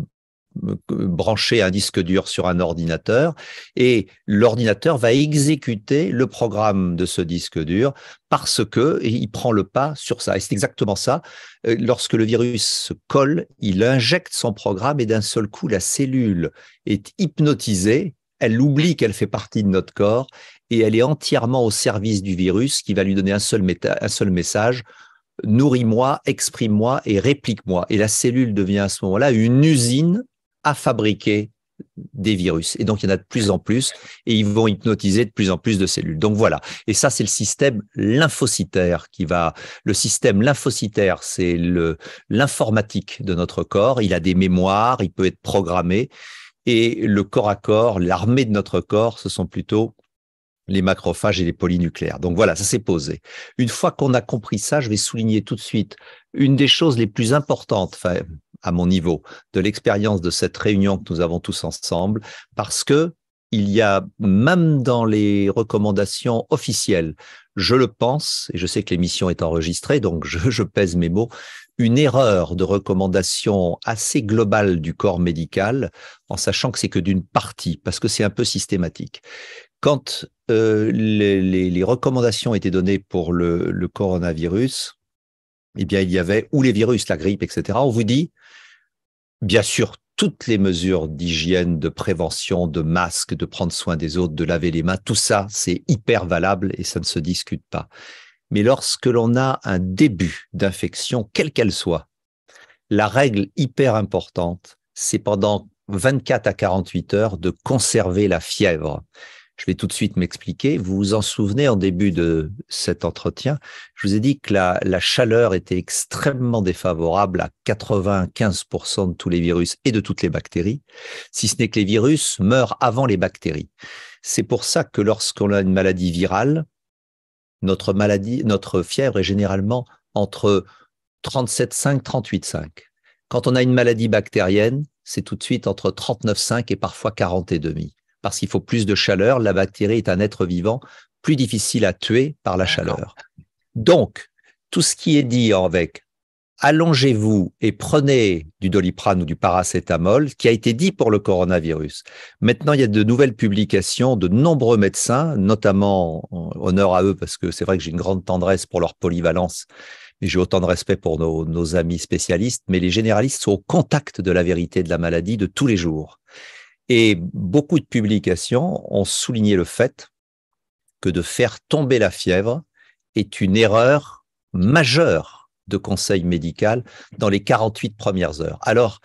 brancher un disque dur sur un ordinateur et l'ordinateur va exécuter le programme de ce disque dur parce que il prend le pas sur ça. Et c'est exactement ça. Euh, lorsque le virus se colle, il injecte son programme et d'un seul coup, la cellule est hypnotisée. Elle oublie qu'elle fait partie de notre corps et elle est entièrement au service du virus qui va lui donner un seul, un seul message nourris-moi, exprime-moi et réplique-moi. Et la cellule devient à ce moment-là une usine à fabriquer des virus. Et donc, il y en a de plus en plus et ils vont hypnotiser de plus en plus de cellules. Donc, voilà. Et ça, c'est le système lymphocytaire qui va, le système lymphocytaire, c'est le, l'informatique de notre corps. Il a des mémoires, il peut être programmé. Et le corps à corps, l'armée de notre corps, ce sont plutôt les macrophages et les polynucléaires. Donc voilà, ça s'est posé. Une fois qu'on a compris ça, je vais souligner tout de suite une des choses les plus importantes, à mon niveau, de l'expérience de cette réunion que nous avons tous ensemble, parce que il y a même dans les recommandations officielles, je le pense, et je sais que l'émission est enregistrée, donc je, je, pèse mes mots, une erreur de recommandation assez globale du corps médical, en sachant que c'est que d'une partie, parce que c'est un peu systématique. Quand euh, les, recommandations étaient données pour le, le, coronavirus, eh bien, il y avait ou les virus, la grippe, etc. On vous dit, bien sûr, toutes les mesures d'hygiène, de prévention, de masque, de prendre soin des autres, de laver les mains, tout ça, c'est hyper valable et ça ne se discute pas. Mais lorsque l'on a un début d'infection, quelle qu'elle soit, la règle hyper importante, c'est pendant 24 à 48 heures de conserver la fièvre. Je vais tout de suite m'expliquer. Vous vous en souvenez en début de cet entretien, je vous ai dit que la, chaleur était extrêmement défavorable à 95% de tous les virus et de toutes les bactéries, si ce n'est que les virus meurent avant les bactéries. C'est pour ça que lorsqu'on a une maladie virale, notre maladie, notre fièvre est généralement entre 37,5 38,5. Quand on a une maladie bactérienne, c'est tout de suite entre 39,5 et parfois et demi parce qu'il faut plus de chaleur. La bactérie est un être vivant plus difficile à tuer par la chaleur. Donc, tout ce qui est dit avec allongez-vous et prenez du doliprane ou du paracétamol, qui a été dit pour le coronavirus. Maintenant, il y a de nouvelles publications de nombreux médecins, notamment honneur à eux, parce que c'est vrai que j'ai une grande tendresse pour leur polyvalence, mais j'ai autant de respect pour nos, nos amis spécialistes, mais les généralistes sont au contact de la vérité de la maladie de tous les jours. Et beaucoup de publications ont souligné le fait que de faire tomber la fièvre est une erreur majeure de conseil médical dans les 48 premières heures. Alors,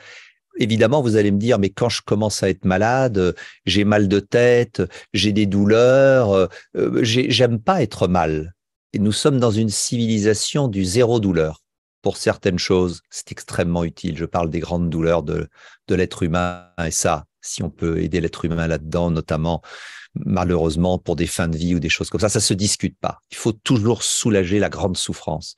évidemment, vous allez me dire, mais quand je commence à être malade, j'ai mal de tête, j'ai des douleurs, euh, j'aime pas être mal. Et nous sommes dans une civilisation du zéro douleur. Pour certaines choses, c'est extrêmement utile. Je parle des grandes douleurs de l'être humain et ça, si on peut aider l'être humain là-dedans, notamment malheureusement pour des fins de vie ou des choses comme ça, ça ne se discute pas. Il faut toujours soulager la grande souffrance.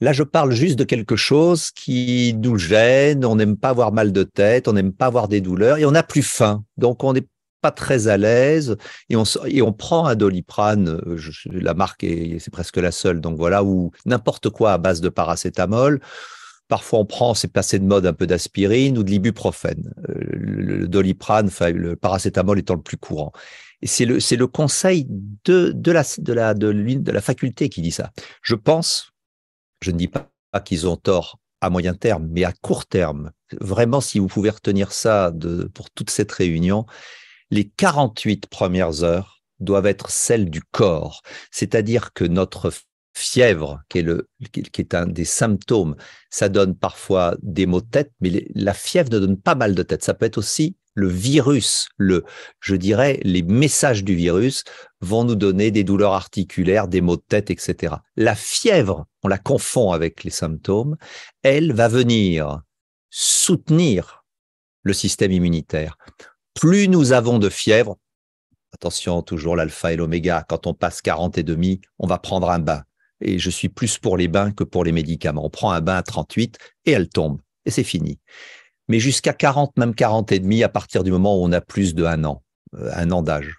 Là, je parle juste de quelque chose qui nous gêne, on n'aime pas avoir mal de tête, on n'aime pas avoir des douleurs et on n'a plus faim. Donc, on n'est pas très à l'aise et on, et on prend un doliprane, euh, la marque, c'est presque la seule, donc voilà, ou n'importe quoi à base de paracétamol Parfois, on prend, c'est passé de mode, un peu d'aspirine ou de l'ibuprofène, euh, le doliprane, le paracétamol étant le plus courant. Et c'est le, c'est le conseil de, de, la, de, la, de, de la faculté qui dit ça. Je pense, je ne dis pas qu'ils ont tort à moyen terme, mais à court terme, vraiment, si vous pouvez retenir ça de, pour toute cette réunion, les 48 premières heures doivent être celles du corps, c'est-à-dire que notre fièvre, qui est, le, qui est un des symptômes. Ça donne parfois des maux de tête, mais la fièvre ne donne pas mal de tête. Ça peut être aussi le virus, le, je dirais, les messages du virus vont nous donner des douleurs articulaires, des maux de tête, etc. La fièvre, on la confond avec les symptômes, elle va venir soutenir le système immunitaire. Plus nous avons de fièvre, attention toujours l'alpha et l'oméga, quand on passe 40 et demi, on va prendre un bain et je suis plus pour les bains que pour les médicaments. On prend un bain à 38 et elle tombe et c'est fini. Mais jusqu'à 40, même 40 et demi, à partir du moment où on a plus de un an, euh, un an d'âge,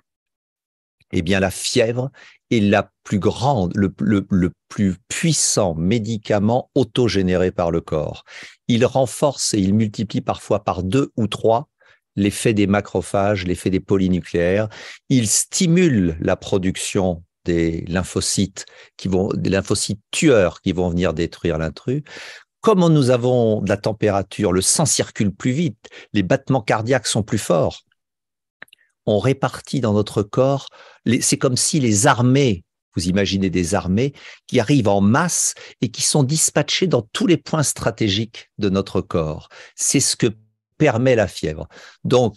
eh bien la fièvre est la plus grande, le, le plus puissant médicament autogénéré par le corps. Il renforce et il multiplie parfois par deux ou trois l'effet des macrophages, l'effet des polynucléaires. Il stimule la production des lymphocytes qui vont, des lymphocytes tueurs qui vont venir détruire l'intrus, comment nous avons de la température, le sang circule plus vite, les battements cardiaques sont plus forts. On répartit dans notre corps, c'est comme si les armées, vous imaginez des armées qui arrivent en masse et qui sont dispatchées dans tous les points stratégiques de notre corps. C'est ce que permet la fièvre. Donc,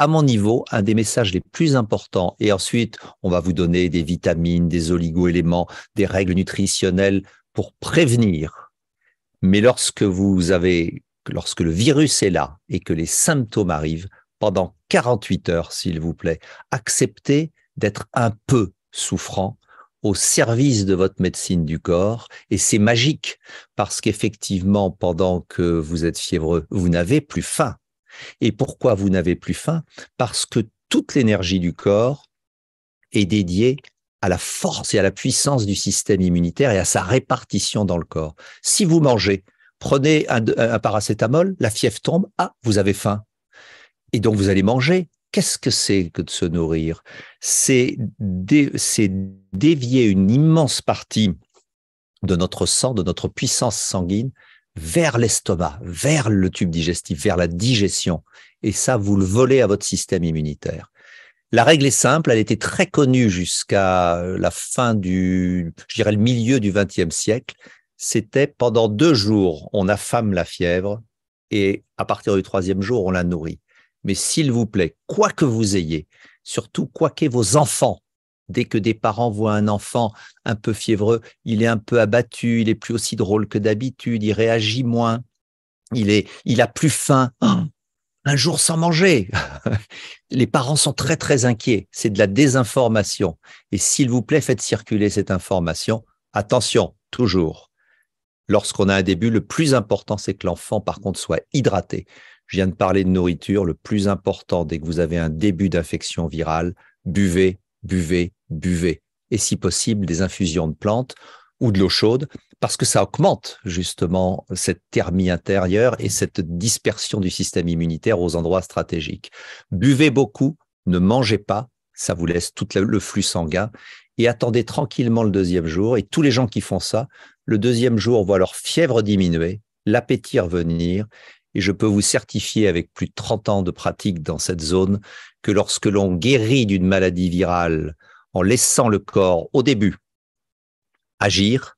à mon niveau, un des messages les plus importants. Et ensuite, on va vous donner des vitamines, des oligo-éléments, des règles nutritionnelles pour prévenir. Mais lorsque vous avez, lorsque le virus est là et que les symptômes arrivent, pendant 48 heures, s'il vous plaît, acceptez d'être un peu souffrant au service de votre médecine du corps. Et c'est magique parce qu'effectivement, pendant que vous êtes fiévreux, vous n'avez plus faim. Et pourquoi vous n'avez plus faim Parce que toute l'énergie du corps est dédiée à la force et à la puissance du système immunitaire et à sa répartition dans le corps. Si vous mangez, prenez un, paracétamol, la fièvre tombe, ah, vous avez faim. Et donc vous allez manger. Qu'est-ce que c'est que de se nourrir C'est dévier une immense partie de notre sang, de notre puissance sanguine vers l'estomac, vers le tube digestif, vers la digestion. Et ça, vous le volez à votre système immunitaire. La règle est simple, elle était très connue jusqu'à la fin du, je dirais, le milieu du XXe siècle. C'était pendant deux jours, on affame la fièvre et à partir du troisième jour, on la nourrit. Mais s'il vous plaît, quoi que vous ayez, surtout quoi qu'aient vos enfants, dès que des parents voient un enfant un peu fiévreux, il est un peu abattu, il est plus aussi drôle que d'habitude, il réagit moins, il est, il a plus faim. Oh, un jour sans manger. Les parents sont très très inquiets. C'est de la désinformation. Et s'il vous plaît, faites circuler cette information. Attention, toujours. Lorsqu'on a un début, le plus important, c'est que l'enfant, par contre, soit hydraté. Je viens de parler de nourriture. Le plus important, dès que vous avez un début d'infection virale, buvez, buvez, buvez. Et si possible, des infusions de plantes ou de l'eau chaude, parce que ça augmente justement cette thermie intérieure et cette dispersion du système immunitaire aux endroits stratégiques. Buvez beaucoup, ne mangez pas, ça vous laisse tout le flux sanguin, et attendez tranquillement le deuxième jour. Et tous les gens qui font ça, le deuxième jour voient leur fièvre diminuer, l'appétit revenir, et je peux vous certifier avec plus de 30 ans de pratique dans cette zone que lorsque l'on guérit d'une maladie virale, en laissant le corps au début agir,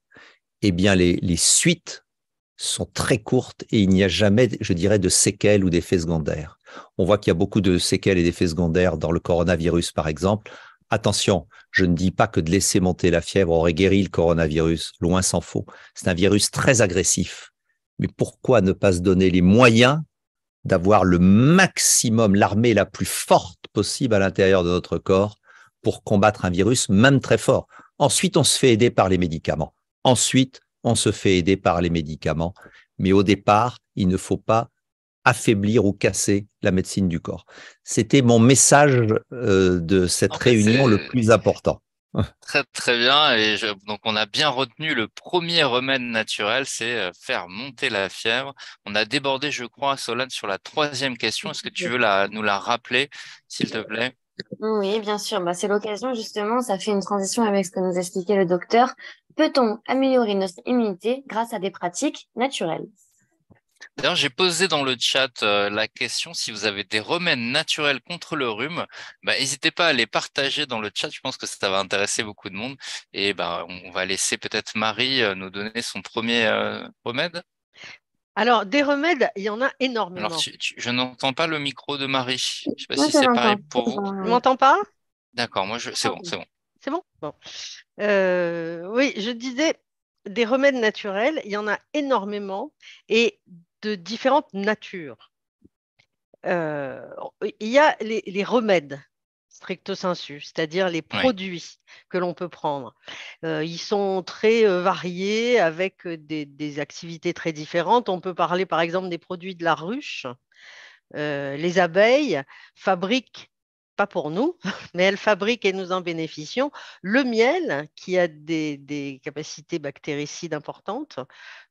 eh bien les, suites sont très courtes et il n'y a jamais, je dirais, de séquelles ou d'effets secondaires. On voit qu'il y a beaucoup de séquelles et d'effets secondaires dans le coronavirus, par exemple. Attention, je ne dis pas que de laisser monter la fièvre aurait guéri le coronavirus, loin s'en faut. C'est un virus très agressif. Mais pourquoi ne pas se donner les moyens d'avoir le maximum, l'armée la plus forte possible à l'intérieur de notre corps pour combattre un virus, même très fort. Ensuite, on se fait aider par les médicaments. Ensuite, on se fait aider par les médicaments. Mais au départ, il ne faut pas affaiblir ou casser la médecine du corps. C'était mon message euh, de cette réunion le plus important. Très très bien. Et donc on a bien retenu le premier remède naturel, c'est euh, faire monter la fièvre. On a débordé, je crois, Solane, sur la troisième question. Est-ce que tu veux nous la rappeler, s'il te plaît oui, bien sûr. Bah, c'est l'occasion, justement, ça fait une transition avec ce que nous expliquait le docteur. Peut-on améliorer notre immunité grâce à des pratiques naturelles D'ailleurs, j'ai posé dans le chat euh, la question si vous avez des remèdes naturels contre le rhume, bah, n'hésitez pas à les partager dans le chat. Je pense que ça va intéresser beaucoup de monde. Et bah, on va laisser peut-être Marie euh, nous donner son premier euh, remède. Alors, des remèdes, il y en a énormément. je n'entends pas le micro de Marie. Je ne sais pas si c'est pareil pour vous. Tu m'entends pas D'accord, moi, je... c'est ah bon, c'est bon. Euh, oui, je disais, des remèdes naturels, il y en a énormément et de différentes natures. Euh, il y a les remèdes stricto sensu, c'est-à-dire les produits que l'on peut prendre. Euh, ils sont très euh, variés avec euh, des, activités très différentes. On peut parler par exemple des produits de la ruche. les abeilles fabriquent pas pour nous, mais elle fabrique et nous en bénéficions le miel qui a des, capacités bactéricides importantes.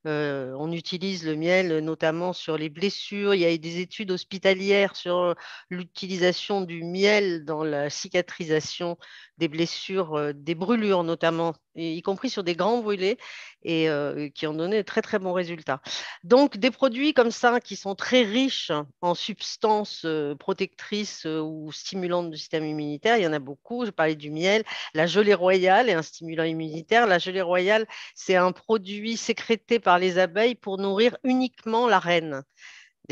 Euh, on utilise le miel notamment sur les blessures. Il y a eu des études hospitalières sur l'utilisation du miel dans la cicatrisation des blessures, euh, des brûlures notamment, y compris sur des grands brûlés et qui ont donné de très très bons résultats. Donc des produits comme ça qui sont très riches en substances protectrices ou stimulantes du système immunitaire, il y en a beaucoup. Je parlais du miel, la gelée royale est un stimulant immunitaire. La gelée royale, c'est un produit sécrété par les abeilles pour nourrir uniquement la reine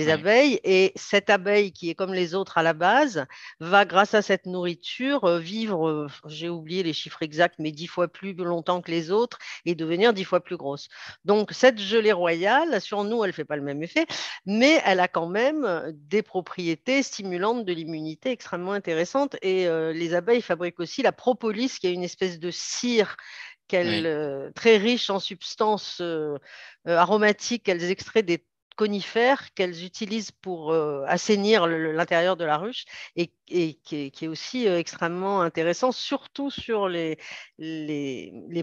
des abeilles. Et cette abeille, qui est comme les autres à la base, va, grâce à cette nourriture, euh, vivre, euh, j'ai oublié les chiffres exacts, mais dix fois plus longtemps que les autres et devenir dix fois plus grosse. Donc, cette gelée royale, sur nous, elle fait pas le même effet, mais elle a quand même euh, des propriétés stimulantes de l'immunité extrêmement intéressantes. Et les abeilles fabriquent aussi la propolis, qui est une espèce de cire qu'elle très riche en substances aromatiques qu'elles extraient des conifères qu'elles utilisent pour euh, assainir l'intérieur de la ruche et, qui, est, aussi euh, extrêmement intéressant, surtout sur les,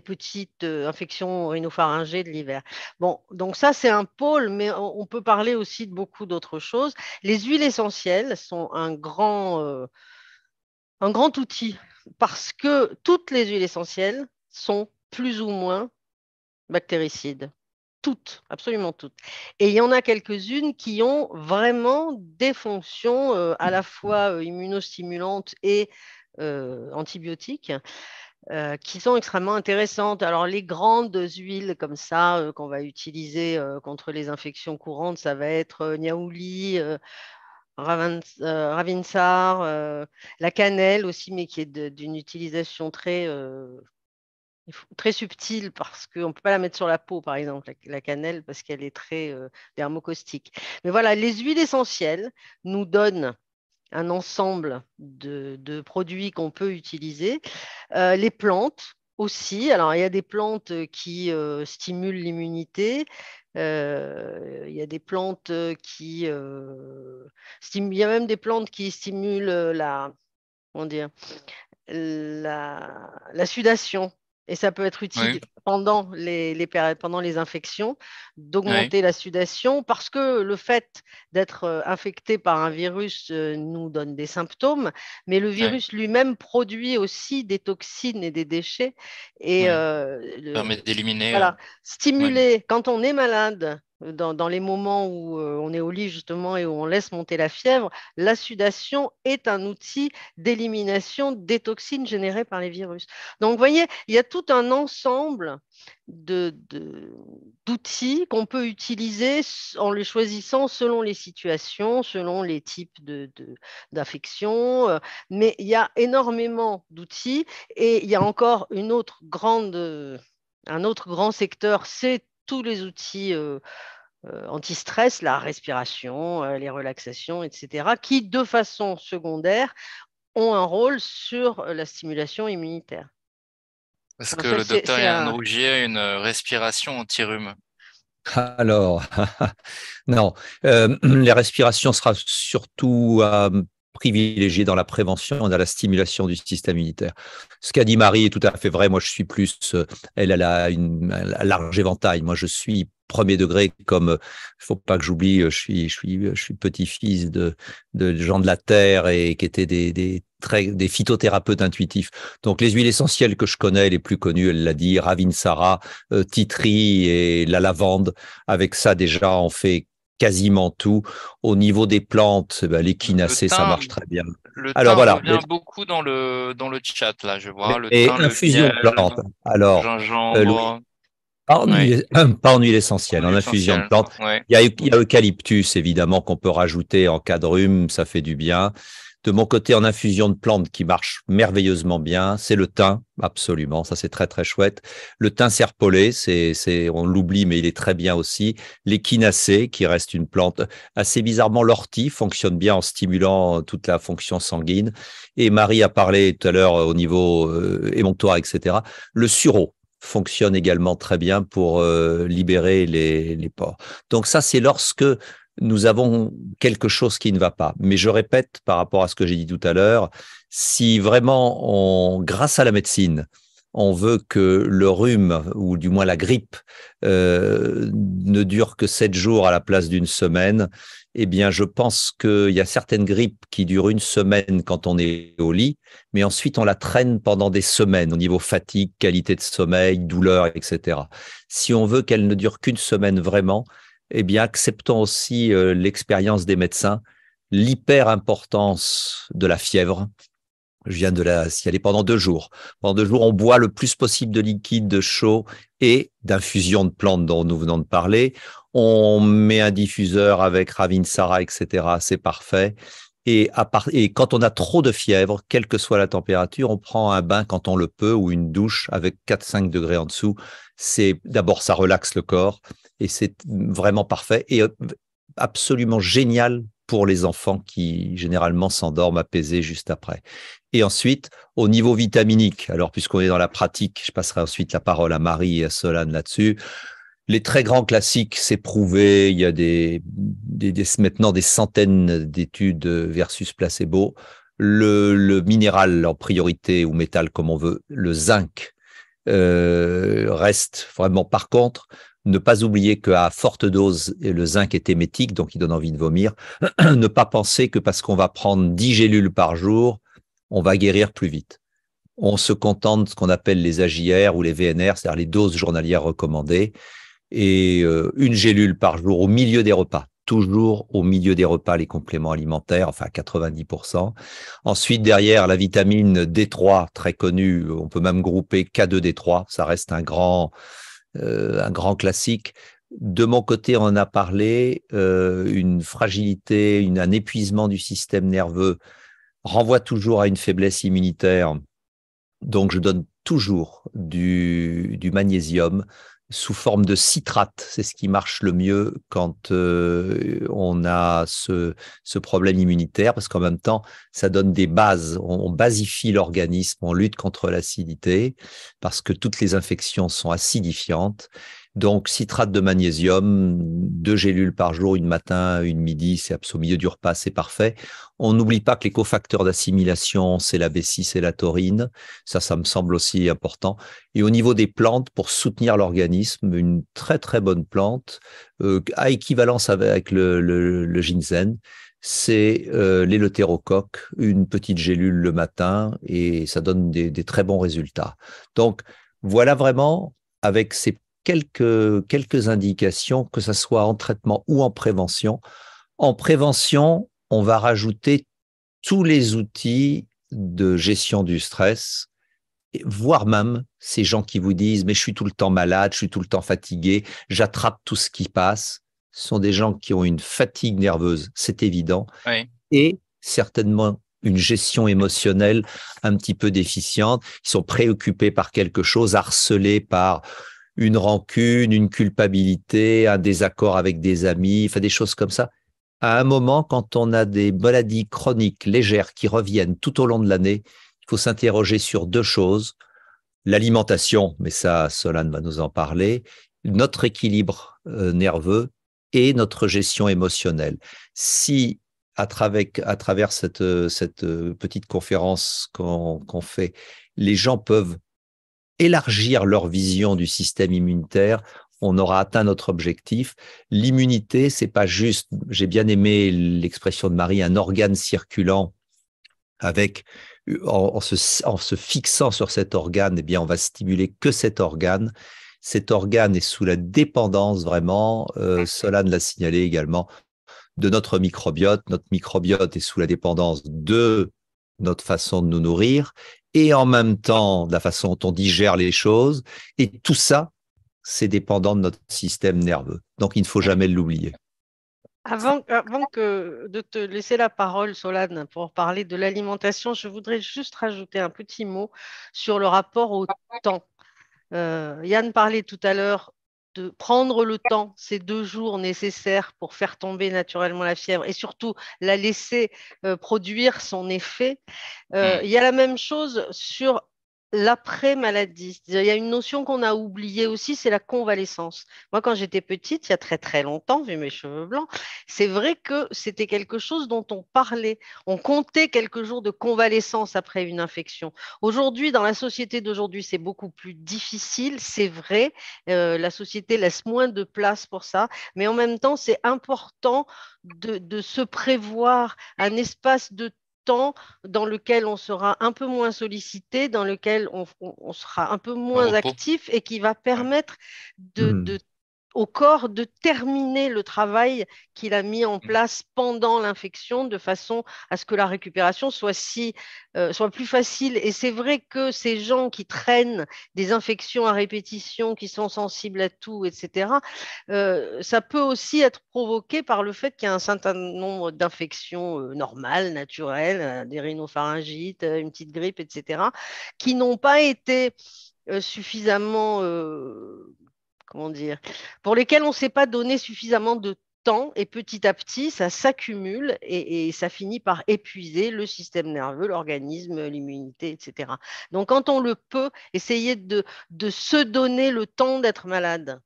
petites euh, infections rhinopharyngées de l'hiver. Bon, donc ça c'est un pôle, mais on, peut parler aussi de beaucoup d'autres choses. Les huiles essentielles sont un un grand outil parce que toutes les huiles essentielles sont plus ou moins bactéricides toutes, absolument toutes. Et il y en a quelques-unes qui ont vraiment des fonctions euh, à la fois euh, immunostimulantes et euh, antibiotiques. qui sont extrêmement intéressantes. Alors les grandes huiles comme ça qu'on va utiliser contre les infections courantes, ça va être niaouli, ravinsar, la cannelle aussi, mais qui est d'une utilisation très très subtil parce qu'on ne peut pas la mettre sur la peau, par exemple, la, cannelle, parce qu'elle est très euh, dermocaustique. Mais voilà, les huiles essentielles nous donnent un ensemble de, produits qu'on peut utiliser. Euh, les plantes aussi. Alors, il y a des plantes euh, qui stimulent l'immunité. il y a des plantes qui Il y a même des plantes qui stimulent la, comment dire, la sudation. Et ça peut être utile pendant, les, pendant les infections d'augmenter la sudation parce que le fait d'être euh, infecté par un virus euh, nous donne des symptômes, mais le virus lui-même produit aussi des toxines et des déchets. Et euh, permet d'éliminer. Euh, stimuler, quand on est malade, dans, les moments où euh, on est au lit justement et où on laisse monter la fièvre, la sudation est un outil d'élimination des toxines générées par les virus. Donc vous voyez, il y a tout un ensemble d'outils de, qu'on peut utiliser en les choisissant selon les situations, selon les types d'infections, De, euh, mais il y a énormément d'outils et il y a encore une autre grande, un autre grand secteur, c'est tous les outils euh, euh, anti-stress, la respiration, euh, les relaxations, etc., qui, de façon secondaire, ont un rôle sur la stimulation immunitaire. Parce ce que le docteur Yann un... Rougier a une respiration anti-rhume. Alors, non, les respirations sera surtout à privilégié dans la prévention et dans la stimulation du système immunitaire. Ce qu'a dit Marie est tout à fait vrai. Moi, je suis plus, euh, elle, elle a une, un large éventail. Moi, je suis premier degré comme il euh, faut pas que j'oublie euh, je suis je suis je suis petit-fils de de gens de la terre et qui étaient des très des phytothérapeutes intuitifs. Donc les huiles essentielles que je connais les plus connues, elle l'a dit Ravinsara, Titri et la lavande avec ça déjà on fait quasiment tout. Au niveau des plantes, eh ben, les l'équinacée, ça marche très bien. Alors voilà. beaucoup dans le dans le chat là, je vois. et infusion de plantes Alors, euh, euh, pas en, huile, essentielle, en, infusion de plantes. Il, y a, il eucalyptus, évidemment, qu'on peut rajouter en cas de rhume, ça fait du bien. De mon côté, en infusion de plantes qui marche merveilleusement bien, c'est le thym, absolument. Ça, c'est très, très chouette. Le thym serpolé, c'est, c'est, on l'oublie, mais il est très bien aussi. L'échinacée, qui reste une plante assez bizarrement l'ortie, fonctionne bien en stimulant toute la fonction sanguine. Et Marie a parlé tout à l'heure euh, au niveau euh, émonctoire, etc. Le sureau, fonctionne également très bien pour euh, libérer les, les pores. Donc ça, c'est lorsque nous avons quelque chose qui ne va pas. Mais je répète par rapport à ce que j'ai dit tout à l'heure, si vraiment on, grâce à la médecine, on veut que le rhume ou du moins la grippe euh, ne dure que sept jours à la place d'une semaine, eh bien, je pense qu'il y a certaines grippes qui durent une semaine quand on est au lit, mais ensuite on la traîne pendant des semaines au niveau fatigue, qualité de sommeil, douleur, etc. Si on veut qu'elle ne dure qu'une semaine vraiment, eh bien, acceptons aussi euh, l'expérience des médecins, l'hyper-importance de la fièvre. Je viens de la s'y aller pendant deux jours. Pendant deux jours, on boit le plus possible de liquide, de chaud et d'infusion de plantes dont nous venons de parler. On met un diffuseur avec Sarah, etc. C'est parfait. Et, quand on a trop de fièvre, quelle que soit la température, on prend un bain quand on le peut ou une douche avec 4-5 degrés en dessous. C'est d'abord ça relaxe le corps, et c'est vraiment parfait et euh, absolument génial pour les enfants qui généralement s'endorment apaisés juste après. Et ensuite, au niveau vitaminique, alors puisqu'on est dans la pratique, je passerai ensuite la parole à Marie et à Solane là-dessus. Les très grands classiques, c'est prouvé. Il y a des, maintenant des centaines d'études versus placebo. Le, minéral en priorité ou métal comme on veut, le zinc euh, reste vraiment. Par contre, ne pas oublier qu'à forte dose, le zinc est émétique, donc il donne envie de vomir. ne pas penser que parce qu'on va prendre 10 gélules par jour, on va guérir plus vite. On se contente de ce qu'on appelle les AJR ou les VNR, c'est-à-dire les doses journalières recommandées, et euh, une gélule par jour au milieu des repas. Toujours au milieu des repas, les compléments alimentaires, enfin 90%. Ensuite, derrière, la vitamine D3, très connue, on peut même grouper K2D3, ça reste un grand, euh, un grand classique. De mon côté, on en a parlé, euh, une fragilité, un épuisement du système nerveux renvoie toujours à une faiblesse immunitaire. Donc, je donne toujours du, du magnésium sous forme de citrate. C'est ce qui marche le mieux quand euh, on a ce, problème immunitaire, parce qu'en même temps, ça donne des bases. on basifie l'organisme, on lutte contre l'acidité, parce que toutes les infections sont acidifiantes. Donc, citrate de magnésium, deux gélules par jour, une matin, une midi, c'est au milieu du repas, c'est parfait. On n'oublie pas que les cofacteurs d'assimilation, c'est la vessie, c'est la taurine. Ça, ça me semble aussi important. Et au niveau des plantes, pour soutenir l'organisme, une très très bonne plante euh, à équivalence avec le, le, ginseng, c'est euh, une petite gélule le matin, et ça donne des, des très bons résultats. Donc, voilà vraiment avec ces quelques, quelques indications, que ce soit en traitement ou en prévention. En prévention, on va rajouter tous les outils de gestion du stress, voire même ces gens qui vous disent mais je suis tout le temps malade, je suis tout le temps fatigué, j'attrape tout ce qui passe. Ce sont des gens qui ont une fatigue nerveuse, c'est évident, et certainement une gestion émotionnelle un petit peu déficiente. Ils sont préoccupés par quelque chose, harcelés par une rancune, une culpabilité, un désaccord avec des amis, enfin des choses comme ça. À un moment, quand on a des maladies chroniques légères qui reviennent tout au long de l'année, il faut s'interroger sur deux choses. L'alimentation, mais ça, Solane va nous en parler, notre équilibre euh, nerveux et notre gestion émotionnelle. Si à travers, à travers cette, euh, cette euh, petite conférence qu'on fait, les gens peuvent élargir leur vision du système immunitaire, on aura atteint notre objectif. L'immunité, c'est pas juste, j'ai bien aimé l'expression de Marie, un organe circulant avec en, se, fixant sur cet organe, eh bien, on va stimuler que cet organe. Cet organe est sous la dépendance vraiment, euh, Solane l'a signalé également, de notre microbiote. Notre microbiote est sous la dépendance de notre façon de nous nourrir et en même temps la façon dont on digère les choses. Et tout ça, c'est dépendant de notre système nerveux. Donc, il ne faut jamais l'oublier. Avant, que de te laisser la parole, Solane, pour parler de l'alimentation, je voudrais juste rajouter un petit mot sur le rapport au temps. Euh, Yann parlait tout à l'heure de prendre le temps, ces deux jours nécessaires pour faire tomber naturellement la fièvre et surtout la laisser euh, produire son effet. Euh, mmh. il y a la même chose sur l'après-maladie. Il y a une notion qu'on a oubliée aussi, c'est la convalescence. Moi, quand j'étais petite, il y a très très longtemps, vu mes cheveux blancs, c'est vrai que c'était quelque chose dont on parlait. On comptait quelques jours de convalescence après une infection. Aujourd'hui, dans la société d'aujourd'hui, c'est beaucoup plus difficile, c'est vrai. Euh, la société laisse moins de place pour ça, mais en même temps, c'est important de, de se prévoir un espace de temps dans lequel on sera un peu moins sollicité, dans lequel on, sera un peu moins actif et qui va permettre de hmm au corps de terminer le travail qu'il a mis en mmh. place pendant l'infection de façon à ce que la récupération soit, si, euh, soit plus facile. Et c'est vrai que ces gens qui traînent des infections à répétition, qui sont sensibles à tout, etc., euh, ça peut aussi être provoqué par le fait qu'il y a un certain nombre d'infections euh, normales, naturelles, des rhinopharyngites, une petite grippe, etc., qui n'ont pas été suffisamment dire, pour lesquels on ne s'est pas donné suffisamment de temps et petit à petit, ça s'accumule et, ça finit par épuiser le système nerveux, l'organisme, l'immunité, etc. Donc quand on le peut, essayer de, se donner le temps d'être malade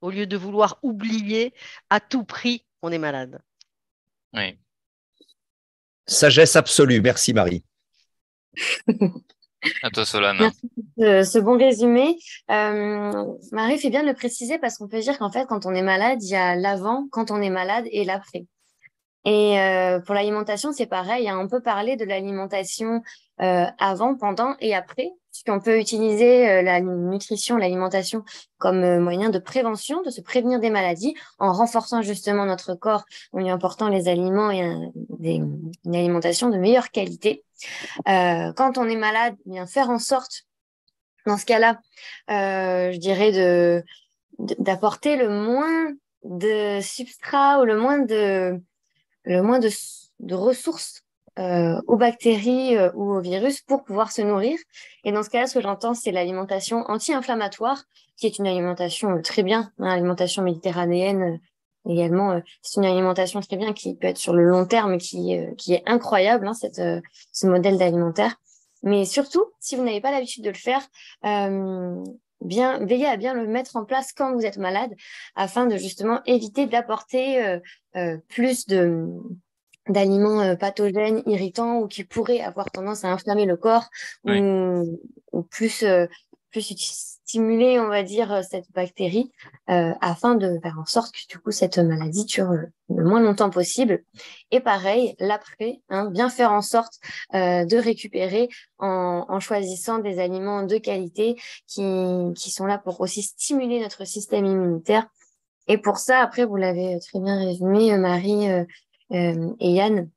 au lieu de vouloir oublier à tout prix on est malade. Oui. Sagesse absolue. Merci Marie. À Merci pour ce, bon résumé. Euh, Marie fait bien de le préciser parce qu'on peut dire qu'en fait, quand on est malade, il y a l'avant, quand on est malade, et l'après. Et euh, pour l'alimentation, c'est pareil. Hein. on peut parler de l'alimentation euh, avant, pendant et après qu'on peut utiliser euh, la nutrition, l'alimentation comme euh, moyen de prévention, de se prévenir des maladies, en renforçant justement notre corps, en lui apportant les aliments et une alimentation de meilleure qualité. Euh, quand on est malade, eh bien faire en sorte, dans ce cas-là, je dirais d'apporter le moins de substrat ou le moins de le moins de ressources euh, aux bactéries euh, ou aux virus pour pouvoir se nourrir. Et dans ce cas-là, ce que j'entends, c'est l'alimentation anti-inflammatoire, qui est une alimentation euh, très bien, hein, alimentation méditerranéenne euh, également. c'est une alimentation très bien qui peut être sur le long terme, qui, qui est incroyable, hein, cette, ce modèle d'alimentaire. Mais surtout, si vous n'avez pas l'habitude de le faire, bien veillez à bien le mettre en place quand vous êtes malade afin de justement éviter d'apporter euh, plus de d'aliments euh, pathogènes, irritants ou qui pourraient avoir tendance à inflammer le corps ou, plus, euh, plus stimuler, on va dire, euh, cette bactérie afin de faire en sorte que du coup cette maladie dure le moins longtemps possible. Et pareil, l'après, hein, bien faire en sorte euh, de récupérer en, en, choisissant des aliments de qualité qui, qui sont là pour aussi stimuler notre système immunitaire. Et pour ça, après, vous l'avez très bien résumé, Marie, euh, et Yann,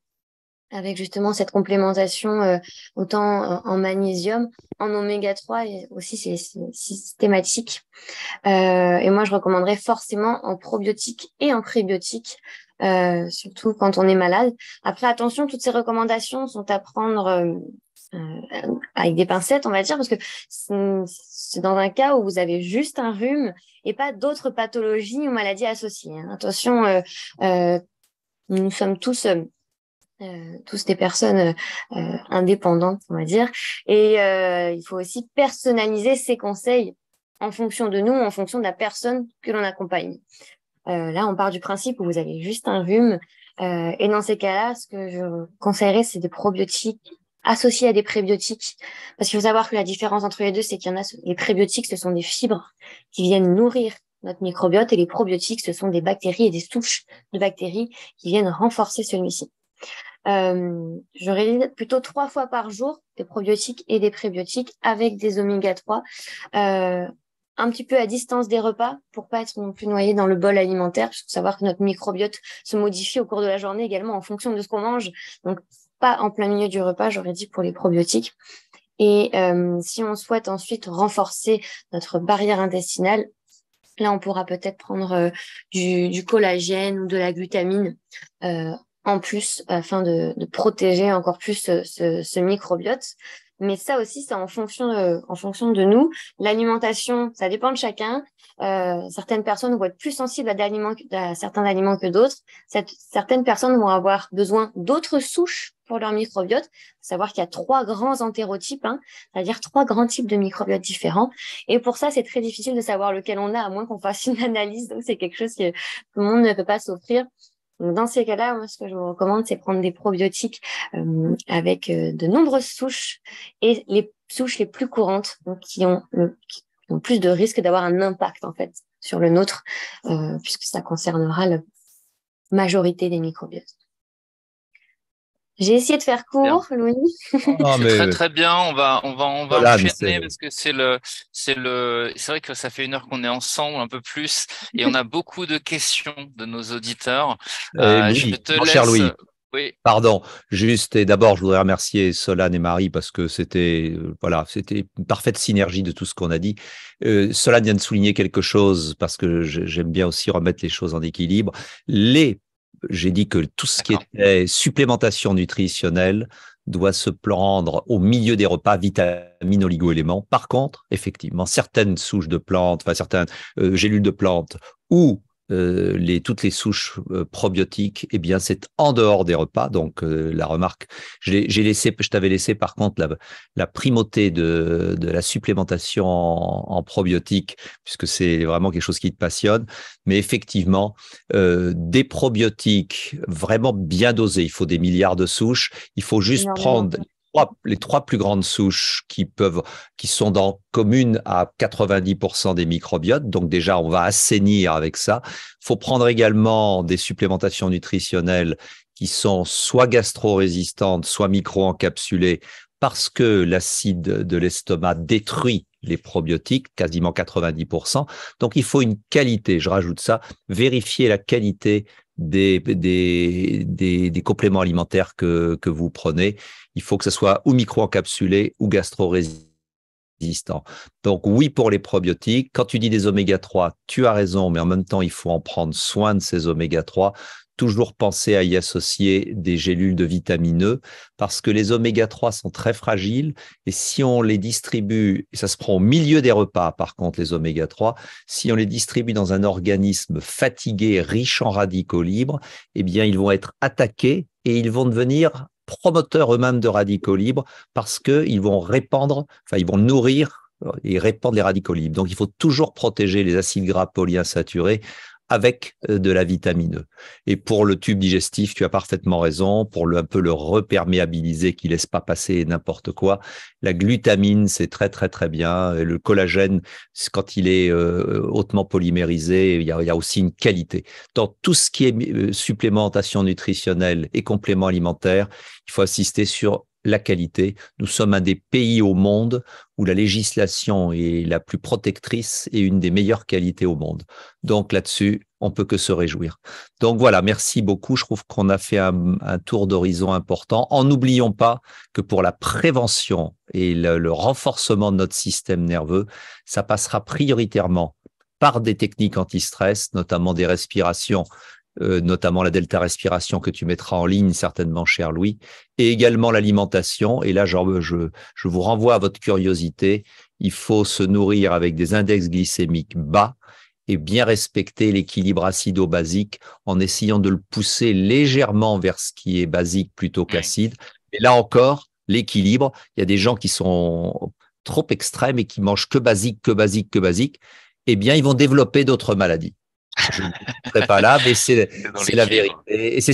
avec justement cette complémentation euh, autant euh, en magnésium, en oméga 3 et aussi c'est systématique. Euh, et moi je recommanderais forcément en probiotique et en prébiotique, euh, surtout quand on est malade. Après attention, toutes ces recommandations sont à prendre avec des pincettes, on va dire, parce que c'est dans un cas où vous avez juste un rhume et pas d'autres pathologies ou maladies associées. Hein. Attention nous sommes tous euh, euh, tous des personnes euh, indépendantes, on va dire. Et il faut aussi personnaliser ses conseils en fonction de nous, en fonction de la personne que l'on accompagne. là, on part du principe où vous avez juste un rhume. et dans ces cas-là, ce que je conseillerais, c'est des probiotiques associés à des prébiotiques. Parce qu'il faut savoir que la différence entre les deux, c'est qu'il y en a, les prébiotiques, ce sont des fibres qui viennent nourrir notre microbiote et les probiotiques, ce sont des bactéries et des souches de bactéries qui viennent renforcer celui-ci. Euh, je plutôt trois fois par jour des probiotiques et des prébiotiques avec des oméga 3, euh, un petit peu à distance des repas pour pas être non plus noyé dans le bol alimentaire, parce savoir que notre microbiote se modifie au cours de la journée également en fonction de ce qu'on mange. Donc pas en plein milieu du repas, j'aurais dit pour les probiotiques. Et euh, si on souhaite ensuite renforcer notre barrière intestinale, Là, on pourra peut-être prendre euh, du, collagène ou de la glutamine euh, en plus afin de, protéger encore plus euh, ce, microbiote. Mais ça aussi, c'est en fonction de, en fonction de nous. L'alimentation, ça dépend de chacun. certaines personnes vont être plus sensibles à certains aliments que d'autres. certaines personnes vont avoir besoin d'autres souches pour leur microbiote. savoir qu'il y a trois grands entérotypes, hein, c'est-à-dire trois grands types de microbiote différents. Et pour ça, c'est très difficile de savoir lequel on a, à moins qu'on fasse une analyse. Donc, c'est quelque chose que tout le monde ne peut pas s'offrir. dans ces cas-là, moi, ce que je vous recommande, c'est prendre des probiotiques euh, avec euh, de nombreuses souches et les souches les plus courantes donc, qui, ont le, euh, plus de risque d'avoir un impact en fait sur le nôtre, puisque ça concernera la majorité des microbiotes. J'ai essayé de faire court, Louis. Très très bien. On va on va on va parce que c'est le c'est le c'est vrai que ça fait une heure qu'on est ensemble un peu plus et on a beaucoup de questions de nos auditeurs. Eh euh, je te laisse... cher Louis. Oui. Pardon, juste et d'abord je voudrais remercier Solane et Marie parce que c'était euh, voilà c'était une parfaite synergie de tout ce qu'on a dit. Euh, Solane vient de souligner quelque chose parce que j'aime bien aussi remettre les choses en équilibre. Les j'ai dit que tout ce qui était supplémentation nutritionnelle doit se prendre au milieu des repas, vitamines, oligo-éléments. Par contre, effectivement, certaines souches de plantes, enfin certaines euh, gélules de plantes ou euh, les, toutes les souches euh, probiotiques, eh bien, c'est en dehors des repas. Donc, euh, la remarque, j'ai laissé, je t'avais laissé par contre la, primauté de, la supplémentation en, en probiotiques, puisque c'est vraiment quelque chose qui te passionne. Mais effectivement, des probiotiques vraiment bien dosés. Il faut des milliards de souches. Il faut juste prendre les trois plus grandes souches qui peuvent, qui sont dans communes à 90% des microbiotes. Donc déjà, on va assainir avec ça. Faut prendre également des supplémentations nutritionnelles qui sont soit gastro-résistantes, soit micro-encapsulées, parce que l'acide de l'estomac détruit les probiotiques, quasiment 90%. Donc il faut une qualité, je rajoute ça, vérifier la qualité des, des, des, compléments alimentaires que, que, vous prenez. Il faut que ce soit ou micro-encapsulé ou gastro-résistant. Donc oui pour les probiotiques. Quand tu dis des oméga 3, tu as raison, mais en même temps, il faut en prendre soin de ces oméga 3 toujours penser à y associer des gélules de vitamine E parce que les oméga 3 sont très fragiles et si on les distribue, ça se prend au milieu des repas par contre les oméga 3, si on les distribue dans un organisme fatigué, riche en radicaux libres, eh bien ils vont être attaqués et ils vont devenir promoteurs eux-mêmes de radicaux libres parce qu'ils vont répandre, enfin ils vont nourrir et répandre les radicaux libres. Donc, il faut toujours protéger les acides gras polyinsaturés avec euh, de la vitamine E. Et pour le tube digestif, tu as parfaitement raison, pour le, un peu le reperméabiliser qui laisse pas passer n'importe quoi. La glutamine, c'est très très très bien. Et le collagène, quand il est euh, hautement polymérisé, il y, a, aussi une qualité. Dans tout ce qui est euh, supplémentation nutritionnelle et complément alimentaire, il faut insister sur la qualité. Nous sommes un des pays au monde où la législation est la plus protectrice et une des meilleures qualités au monde. Donc là-dessus, on peut que se réjouir. Donc voilà, merci beaucoup. Je trouve qu'on a fait un, tour d'horizon important en n'oublions pas que pour la prévention et le renforcement de notre système nerveux, ça passera prioritairement par des techniques anti-stress, notamment des respirations euh, notamment la delta respiration que tu mettras en ligne certainement, cher Louis, et également l'alimentation. Et là, genre, je, je vous renvoie à votre curiosité. Il faut se nourrir avec des index glycémiques bas et bien respecter l'équilibre acido-basique en essayant de le pousser légèrement vers ce qui est basique plutôt qu'acide. Mais là encore, l'équilibre, il y a des gens qui sont trop extrêmes et qui mangent que basique, que basique, que basique, eh bien, ils vont développer d'autres maladies je ne serai pas là, mais c'est la vérité. Et c'est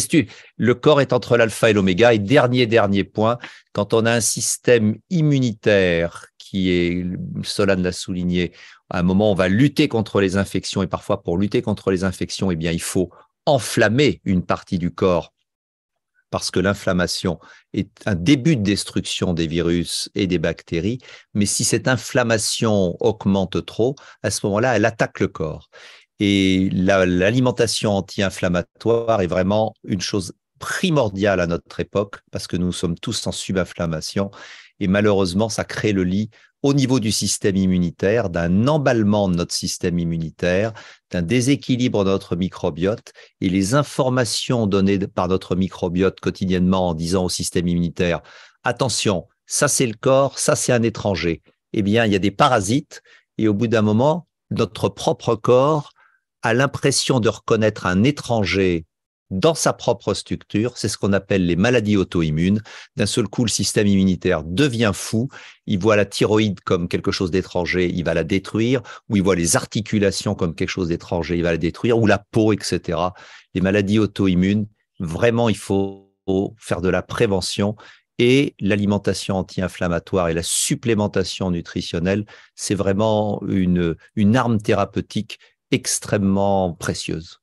Le corps est entre l'alpha et l'oméga. Et dernier, dernier point, quand on a un système immunitaire qui est, Solane l'a souligné, à un moment, on va lutter contre les infections et parfois pour lutter contre les infections, eh bien, il faut enflammer une partie du corps parce que l'inflammation est un début de destruction des virus et des bactéries, mais si cette inflammation augmente trop, à ce moment-là, elle attaque le corps. Et l'alimentation anti-inflammatoire est vraiment une chose primordiale à notre époque parce que nous sommes tous en sub-inflammation et malheureusement ça crée le lit au niveau du système immunitaire, d'un emballement de notre système immunitaire, d'un déséquilibre de notre microbiote et les informations données par notre microbiote quotidiennement en disant au système immunitaire attention, ça c'est le corps, ça c'est un étranger. Eh bien, il y a des parasites et au bout d'un moment, notre propre corps a l'impression de reconnaître un étranger dans sa propre structure. C'est ce qu'on appelle les maladies auto-immunes. D'un seul coup, le système immunitaire devient fou. Il voit la thyroïde comme quelque chose d'étranger, il va la détruire. Ou il voit les articulations comme quelque chose d'étranger, il va la détruire. Ou la peau, etc. Les maladies auto-immunes, vraiment, il faut faire de la prévention. Et l'alimentation anti-inflammatoire et la supplémentation nutritionnelle, c'est vraiment une, une arme thérapeutique extrêmement précieuse.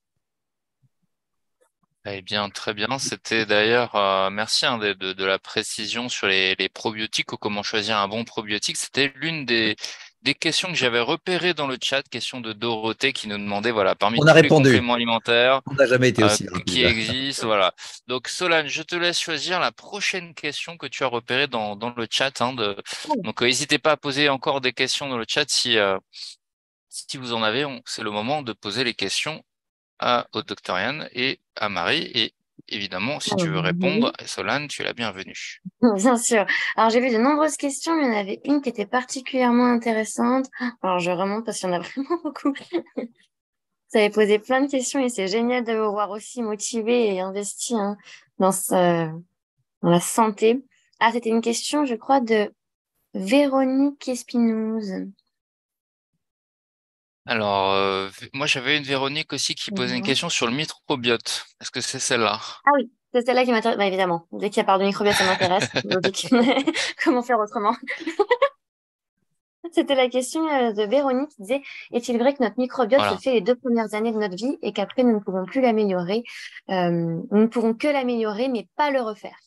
Eh bien, très bien. C'était d'ailleurs, euh, merci hein, de, la précision sur les, probiotiques ou comment choisir un bon probiotique. C'était l'une des, des, questions que j'avais repérées dans le chat, question de Dorothée qui nous demandait, voilà, parmi les compléments alimentaires on n'a jamais été euh, aussi qui existent, voilà. Donc Solane, je te laisse choisir la prochaine question que tu as repérée dans, le chat. Hein, de... Oh. Donc, euh, n'hésitez pas à poser encore des questions dans le chat si si vous en avez, c'est le moment de poser les questions à, au docteur Yann et à Marie. Et évidemment, si tu veux répondre, Solane, tu es la bienvenue. Bien sûr. Alors, j'ai vu de nombreuses questions, mais il y en avait une qui était particulièrement intéressante. Alors, je remonte parce qu'il y en a vraiment beaucoup. Vous avez posé plein de questions et c'est génial de vous voir aussi motivé et investi hein, dans, dans la santé. Ah, c'était une question, je crois, de Véronique Espinouse. Alors, euh, moi, j'avais une Véronique aussi qui posait une question sur le microbiote. Est-ce que c'est celle-là Ah oui, c'est celle-là qui m'intéresse. Bah, évidemment, dès qu'il y a part de microbiote, ça m'intéresse. Comment faire autrement C'était la question euh, de Véronique qui disait Est-il vrai que notre microbiote se fait les deux premières années de notre vie et qu'après, nous ne pouvons plus l'améliorer euh, Nous ne pouvons que l'améliorer, mais pas le refaire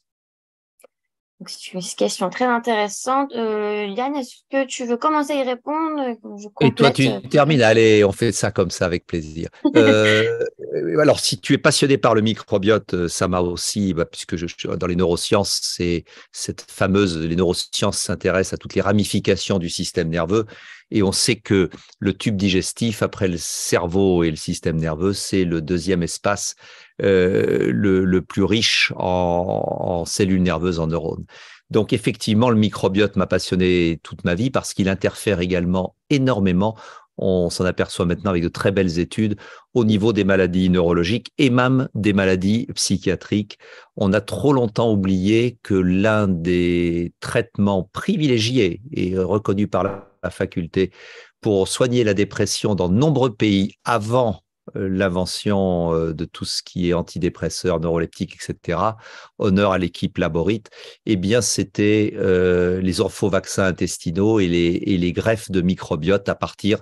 c'est une question très intéressante. Euh, Yann, est-ce que tu veux commencer à y répondre Et toi, tu termines. Allez, on fait ça comme ça avec plaisir. Euh, alors, si tu es passionné par le microbiote, euh, ça m'a aussi, bah, puisque je, dans les neurosciences, c'est cette fameuse, les neurosciences s'intéressent à toutes les ramifications du système nerveux. Et on sait que le tube digestif, après le cerveau et le système nerveux, c'est le deuxième espace euh, le, plus riche en, cellules nerveuses, en neurones. Donc effectivement, le microbiote m'a passionné toute ma vie parce qu'il interfère également énormément, on s'en aperçoit maintenant avec de très belles études, au niveau des maladies neurologiques et même des maladies psychiatriques. On a trop longtemps oublié que l'un des traitements privilégiés et reconnus par la faculté pour soigner la dépression dans de nombreux pays avant euh, l'invention euh, de tout ce qui est antidépresseur, neuroleptique, etc., honneur à l'équipe Laborite, eh bien, c'était euh, les orphovaccins intestinaux et les, greffes de microbiote à partir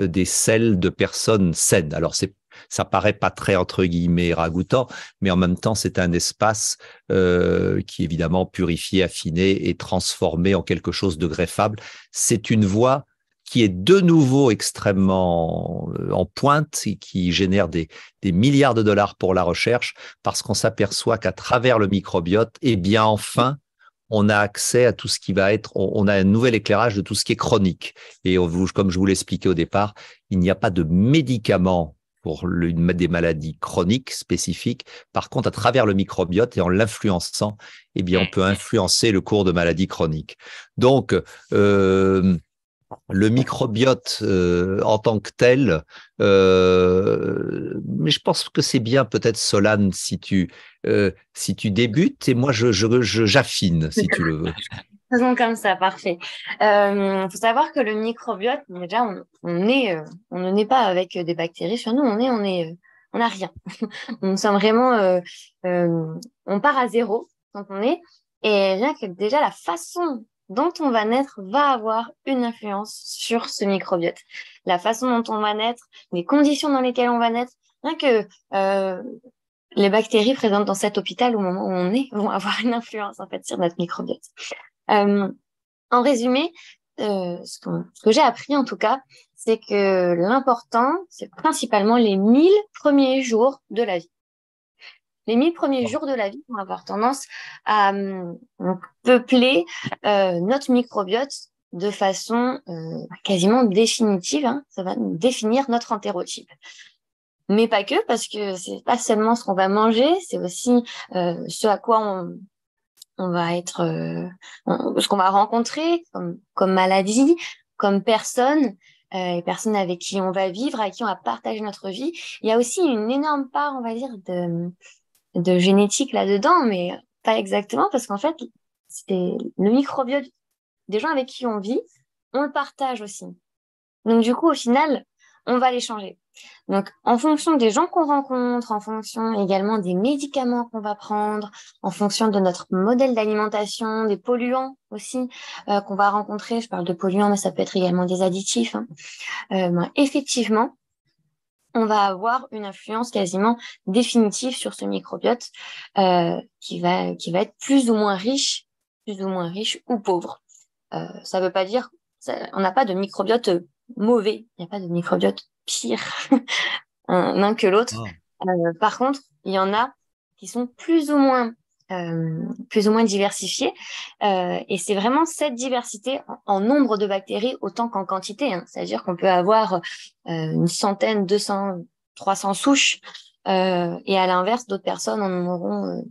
des selles de personnes saines. Alors, c'est ça paraît pas très entre guillemets ragoûtant, mais en même temps c'est un espace qui évidemment purifié, affiné et transformé en quelque chose de greffable. C'est une voie qui est de nouveau extrêmement euh, en pointe et qui génère des, milliards de dollars pour la recherche parce qu'on s'aperçoit qu'à travers le microbiote, eh bien, enfin, on a accès à tout ce qui va être, on, a un nouvel éclairage de tout ce qui est chronique. Et comme je vous l'expliquais au départ, il n'y a pas de médicament pour des maladies chroniques spécifiques. Par contre, à travers le microbiote et en l'influençant, eh bien, on peut influencer le cours de maladies chroniques. Donc, euh, le microbiote euh, en tant que tel. Euh, mais je pense que c'est bien peut-être Solane si tu euh, si tu débutes et moi je j'affine si tu le veux. Faisons comme ça, parfait. Il faut savoir que le microbiote, déjà, on, on on ne pas avec des bactéries. Sur nous, on est, on est, on n'a rien. on sommes vraiment, on part à zéro quand on est. Et rien que déjà la façon dont on va naître va avoir une influence sur ce microbiote. La façon dont on va naître, les conditions dans lesquelles on va naître, rien que euh, les bactéries présentes dans cet hôpital au moment où on est vont avoir une influence en fait sur notre microbiote. Euh, en résumé, euh, ce, que, que j'ai appris en tout cas, c'est que l'important, c'est principalement les 1000 premiers jours de la vie les mille premiers jours de la vie vont avoir tendance à hum, peupler euh, notre microbiote de façon euh, quasiment définitive. Hein. Ça va définir notre entérotype mais pas que, parce que c'est pas seulement ce qu'on va manger, c'est aussi euh, ce à quoi on, va être, ce qu'on va rencontrer comme, maladie, comme personne, les personnes avec qui on va vivre, avec qui on va partager notre vie. Il y a aussi une énorme part, on va dire, de de génétique là-dedans, mais pas exactement, parce qu'en fait, c'est le microbiote des gens avec qui on vit, on le partage aussi. Donc du coup, au final, on va les changer. Donc en fonction des gens qu'on rencontre, en fonction également des médicaments qu'on va prendre, en fonction de notre modèle d'alimentation, des polluants aussi euh, qu'on va rencontrer, je parle de polluants, mais ça peut être également des additifs, hein. euh, effectivement, on va avoir une influence quasiment définitive sur ce microbiote euh, qui, va, qui va être plus ou moins riche, plus ou moins riche ou pauvre. Euh, ça ne veut pas dire, ça, on n'a pas de microbiote mauvais, il n'y a pas de microbiote pire l'un que l'autre. Ah. Euh, par contre, il y en a qui sont plus ou moins euh, plus ou moins diversifié Euh, et c'est vraiment cette diversité en, nombre de bactéries autant qu'en quantité. Hein. C'est-à-dire qu'on peut avoir euh, une centaine, 200, 300 souches. Euh, et à l'inverse, d'autres personnes en auront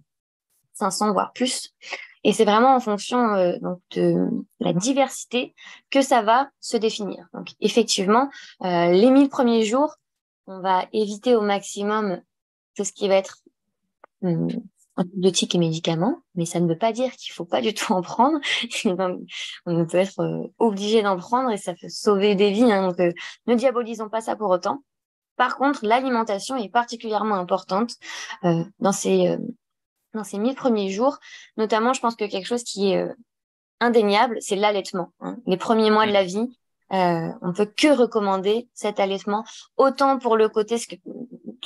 500, euh, voire plus. Et c'est vraiment en fonction euh, donc de la diversité que ça va se définir. Donc effectivement, euh, les 1000 premiers jours, on va éviter au maximum tout ce qui va être hum, antibiotiques et médicaments, mais ça ne veut pas dire qu'il faut pas du tout en prendre. on peut être euh, obligé d'en prendre et ça peut sauver des vies. Hein. donc, euh, ne diabolisons pas ça pour autant. Par contre, l'alimentation est particulièrement importante euh, dans ces dans ces 1000 premiers jours. Notamment, je pense que quelque chose qui est indéniable, c'est l'allaitement. Hein. Les premiers mois de la vie, on peut que recommander cet allaitement, autant pour le côté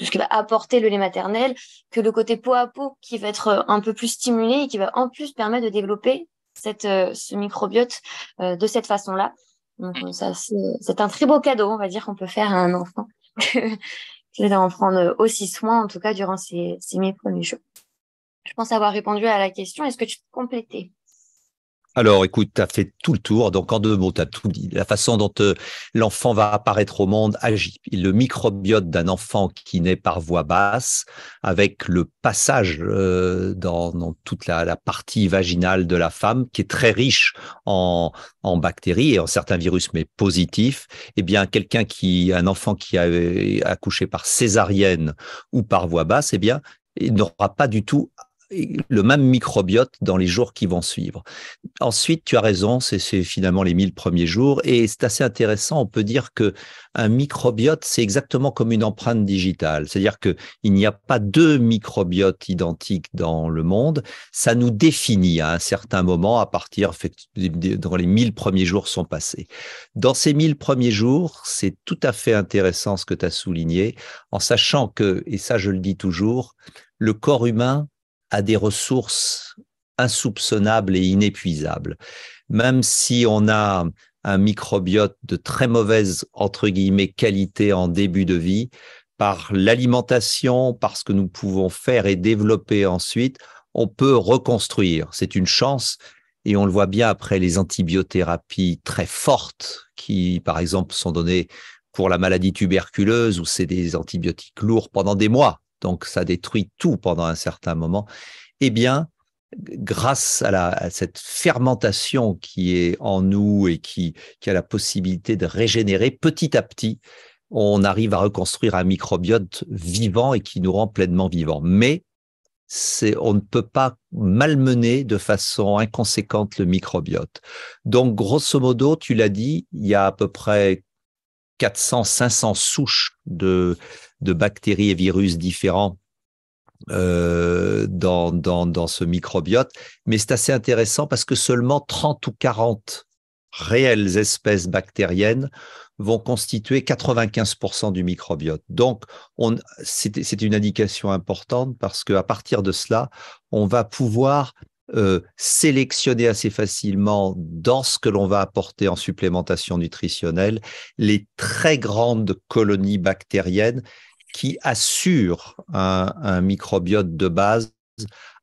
tout ce que va apporter le lait maternel, que le côté peau à peau qui va être euh, un peu plus stimulé et qui va en plus permettre de développer cette, euh, ce microbiote euh, de cette façon-là. Donc ça, c'est un très beau cadeau, on va dire, qu'on peut faire à un enfant qui va en prendre aussi soin, en tout cas durant ces, ces mes premiers jours. Je pense avoir répondu à la question. Est-ce que tu peux compléter alors, écoute, tu as fait tout le tour. Donc, en deux mots, tu as tout dit. La façon dont euh, l'enfant va apparaître au monde agit. Le microbiote d'un enfant qui naît par voie basse, avec le passage euh, dans, toute la, partie vaginale de la femme, qui est très riche en, bactéries et en certains virus, mais positifs, eh bien, quelqu'un qui, un enfant qui a euh, accouché par césarienne ou par voie basse, eh bien, il n'aura pas du tout le même microbiote dans les jours qui vont suivre. Ensuite, tu as raison, c'est finalement les mille premiers jours et c'est assez intéressant. On peut dire que un microbiote, c'est exactement comme une empreinte digitale. C'est-à-dire que il n'y a pas deux microbiotes identiques dans le monde. Ça nous définit à un certain moment à partir dans les 1000 premiers jours sont passés. Dans ces mille premiers jours, c'est tout à fait intéressant ce que tu as souligné en sachant que, et ça je le dis toujours, le corps humain à des ressources insoupçonnables et inépuisables. Même si on a un microbiote de très mauvaise, entre guillemets, qualité en début de vie, par l'alimentation, par ce que nous pouvons faire et développer ensuite, on peut reconstruire. C'est une chance et on le voit bien après les antibiothérapies très fortes qui, par exemple, sont données pour la maladie tuberculeuse où c'est des antibiotiques lourds pendant des mois donc ça détruit tout pendant un certain moment, eh bien, grâce à, cette fermentation qui est en nous et qui, a la possibilité de régénérer petit à petit, on arrive à reconstruire un microbiote vivant et qui nous rend pleinement vivants. Mais c'est, on ne peut pas malmener de façon inconséquente le microbiote. Donc, grosso modo, tu l'as dit, il y a à peu près 400, 500 souches de, de bactéries et virus différents euh, dans, dans, ce microbiote. Mais c'est assez intéressant parce que seulement 30 ou 40 réelles espèces bactériennes vont constituer 95% du microbiote. Donc, c'est une indication importante parce qu'à partir de cela, on va pouvoir euh, sélectionner assez facilement dans ce que l'on va apporter en supplémentation nutritionnelle les très grandes colonies bactériennes qui assure un, microbiote de base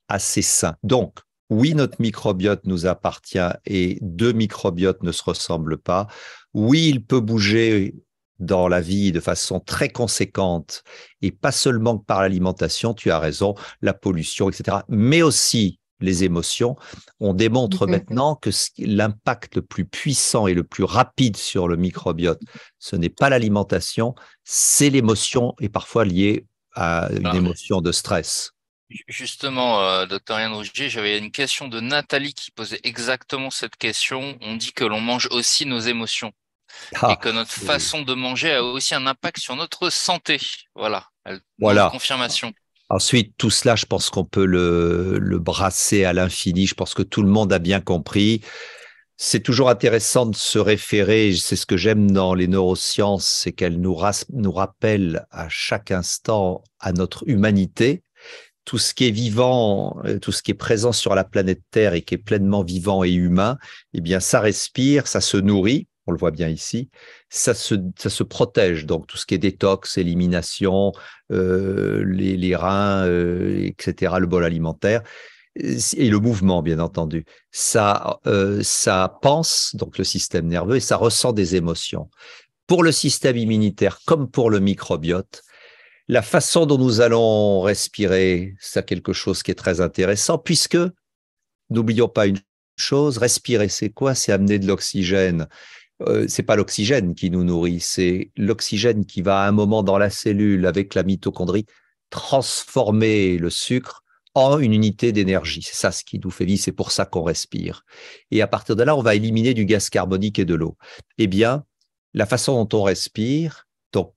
assez sain. Donc, oui, notre microbiote nous appartient et deux microbiotes ne se ressemblent pas. Oui, il peut bouger dans la vie de façon très conséquente et pas seulement par l'alimentation, tu as raison, la pollution, etc., mais aussi les émotions, on démontre maintenant que l'impact le plus puissant et le plus rapide sur le microbiote, ce n'est pas l'alimentation, c'est l'émotion et parfois liée à une émotion de stress. Justement, euh, docteur Yann Rougier, j'avais une question de Nathalie qui posait exactement cette question. On dit que l'on mange aussi nos émotions ah, et que notre façon de manger a aussi un impact sur notre santé. Voilà, voilà. confirmation. Ensuite, tout cela, je pense qu'on peut le, brasser à l'infini. Je pense que tout le monde a bien compris. C'est toujours intéressant de se référer, c'est ce que j'aime dans les neurosciences, c'est qu'elles nous, nous rappellent à chaque instant à notre humanité. Tout ce qui est vivant, euh, tout ce qui est présent sur la planète Terre et qui est pleinement vivant et humain, eh bien, ça respire, ça se nourrit, on le voit bien ici, ça se, protège. Donc tout ce qui est détox, élimination, euh, les, reins, euh, etc., le bol alimentaire et le mouvement, bien entendu. Ça, euh, ça pense, donc le système nerveux, et ça ressent des émotions. Pour le système immunitaire comme pour le microbiote, la façon dont nous allons respirer, c'est quelque chose qui est très intéressant, puisque, n'oublions pas une chose, respirer, c'est quoi C'est amener de l'oxygène euh, c'est pas l'oxygène qui nous nourrit, c'est l'oxygène qui va à un moment dans la cellule avec la mitochondrie transformer le sucre en une unité d'énergie. C'est ça ce qui nous fait vivre, c'est pour ça qu'on respire. Et à partir de là, on va éliminer du gaz carbonique et de l'eau. Eh bien, la façon dont on respire, donc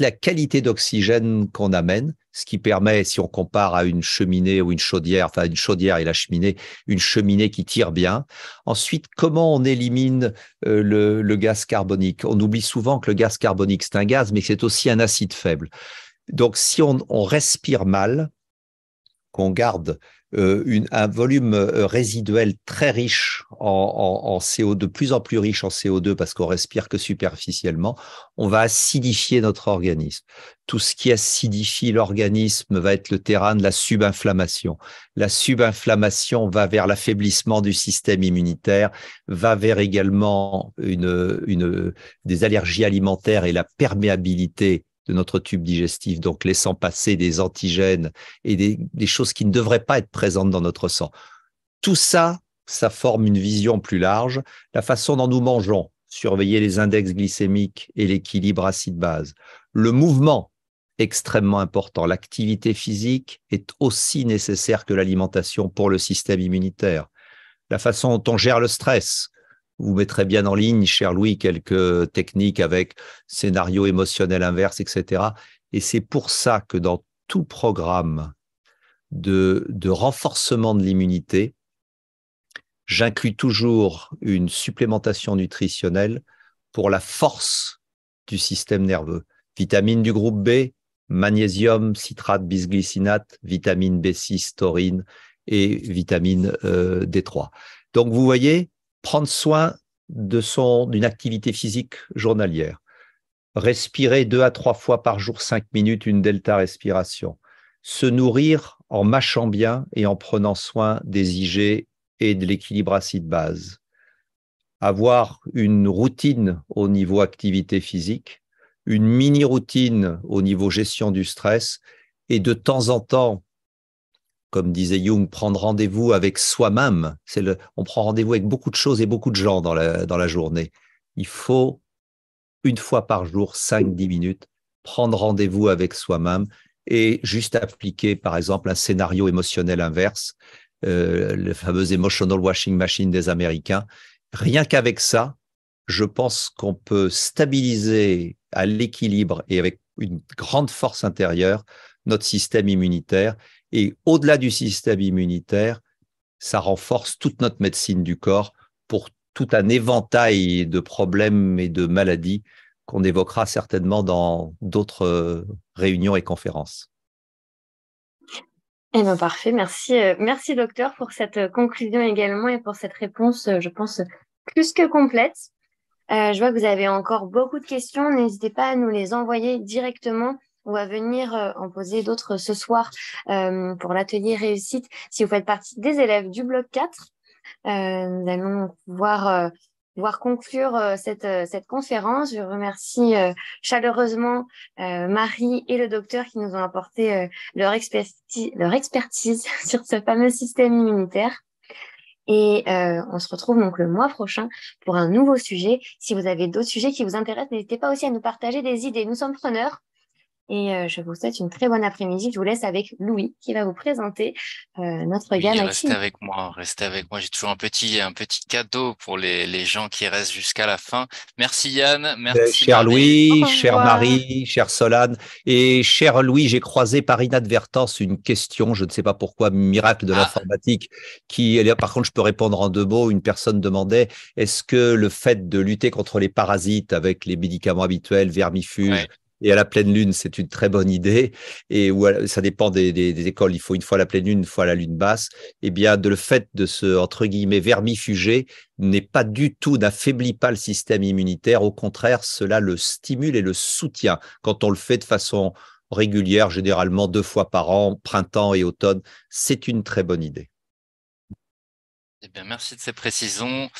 la qualité d'oxygène qu'on amène, ce qui permet, si on compare à une cheminée ou une chaudière, enfin une chaudière et la cheminée, une cheminée qui tire bien. Ensuite, comment on élimine euh, le, gaz carbonique On oublie souvent que le gaz carbonique, c'est un gaz, mais c'est aussi un acide faible. Donc, si on respire mal, qu'on garde euh, un volume euh, résiduel très riche en, CO2, de plus en plus riche en CO2 parce qu'on respire que superficiellement, on va acidifier notre organisme. Tout ce qui acidifie l'organisme va être le terrain de la subinflammation. La subinflammation va vers l'affaiblissement du système immunitaire, va vers également une, une, des allergies alimentaires et la perméabilité de notre tube digestif, donc laissant passer des antigènes et des, choses qui ne devraient pas être présentes dans notre sang. Tout ça, ça forme une vision plus large. La façon dont nous mangeons, surveiller les index glycémiques et l'équilibre acide-base. Le mouvement, extrêmement important. L'activité physique est aussi nécessaire que l'alimentation pour le système immunitaire. La façon dont on gère le stress, vous mettrez bien en ligne, cher Louis, quelques techniques avec scénario émotionnel inverse, etc. Et c'est pour ça que dans tout programme de, renforcement de l'immunité, j'inclus toujours une supplémentation nutritionnelle pour la force du système nerveux. Vitamine du groupe B, magnésium, citrate, bisglycinate, vitamine B6, taurine et vitamine euh, D3. Donc vous voyez, prendre soin de son d'une activité physique journalière. Respirer deux à trois fois par jour, cinq minutes, une delta respiration. Se nourrir en mâchant bien et en prenant soin des IG et de l'équilibre acide-base. Avoir une routine au niveau activité physique, une mini-routine au niveau gestion du stress et de temps en temps comme disait Jung, prendre rendez-vous avec soi-même. C'est le, on prend rendez-vous avec beaucoup de choses et beaucoup de gens dans la, dans la journée. Il faut une fois par jour, 5-10 minutes, prendre rendez-vous avec soi-même et juste appliquer, par exemple, un scénario émotionnel inverse, euh, le fameux emotional washing machine des Américains. Rien qu'avec ça, je pense qu'on peut stabiliser à l'équilibre et avec une grande force intérieure notre système immunitaire et au-delà du système immunitaire, ça renforce toute notre médecine du corps pour tout un éventail de problèmes et de maladies qu'on évoquera certainement dans d'autres euh, réunions et conférences. Eh bien, parfait. Merci, euh, merci docteur pour cette euh, conclusion également et pour cette réponse, je pense, plus que complète. je vois que vous avez encore beaucoup de questions. N'hésitez pas à nous les envoyer directement on va venir euh, en poser d'autres ce soir euh, pour l'atelier réussite. Si vous faites partie des élèves du bloc 4, euh, nous allons pouvoir pouvoir conclure cette, cette conférence. Je remercie euh, chaleureusement Marie et le docteur qui nous ont apporté leur, expertise, leur expertise sur ce fameux système immunitaire. Et on se retrouve donc le mois prochain pour un nouveau sujet. Si vous avez d'autres sujets qui vous intéressent, n'hésitez pas aussi à nous partager des idées. Nous sommes preneurs et euh, je vous souhaite une très bonne après-midi. Je vous laisse avec Louis qui va vous présenter euh, notre gamme. Restez avec moi, restez avec moi. J'ai toujours un petit, un petit cadeau pour les, gens qui restent jusqu'à la fin. Merci Yann, merci. Euh, cher Louis, chère Marie, chère Solane et cher Louis, j'ai croisé par inadvertance une question, je ne sais pas pourquoi, miracle de ah. l'informatique, qui, eh par contre, je peux répondre en deux mots. Une personne demandait est-ce que le fait de lutter contre les parasites avec les médicaments habituels, vermifuges, et à la pleine lune, c'est une très bonne idée. Et ça dépend des, écoles. Il faut une fois la pleine lune, une fois la lune basse. Eh bien, le fait de se entre guillemets vermifuger n'est pas du tout n'affaiblit pas le système immunitaire. Au contraire, cela le stimule et le soutient quand on le fait de façon régulière, généralement deux fois par an, printemps et automne. C'est une très bonne idée. Eh merci de ces précisions.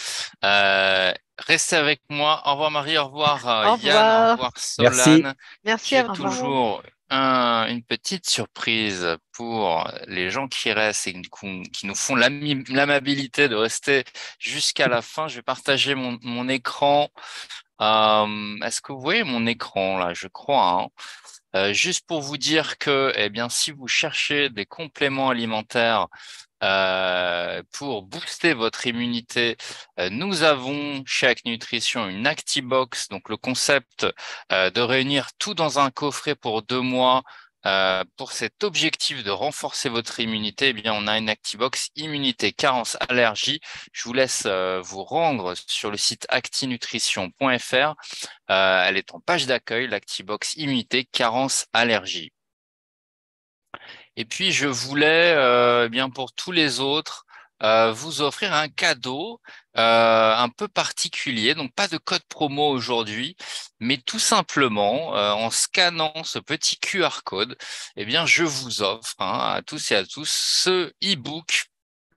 Euh, restez avec moi. Au revoir Marie, au revoir, euh, Yann, au revoir Solane. Merci, à vous. toujours une petite surprise pour les gens qui restent et qui nous font l'amabilité de rester jusqu'à la fin. Je vais partager mon, écran. Euh, est-ce que vous voyez mon écran là Je crois. Hein. juste pour vous dire que, eh bien, si vous cherchez des compléments alimentaires euh, pour booster votre immunité, euh, nous avons chez ActiNutrition Nutrition une ActiBox, donc le concept euh, de réunir tout dans un coffret pour deux mois. pour cet objectif de renforcer votre immunité, eh bien, on a une ActiBox immunité carence allergie. Je vous laisse vous rendre sur le site actinutrition.fr. elle est en page d'accueil, l'ActiBox immunité carence allergie. Et puis, je voulais, euh, eh bien pour tous les autres, euh, vous offrir un cadeau euh, un peu particulier. Donc, pas de code promo aujourd'hui, mais tout simplement, en scannant ce petit QR code, eh bien, je vous offre hein, à tous et à tous ce e-book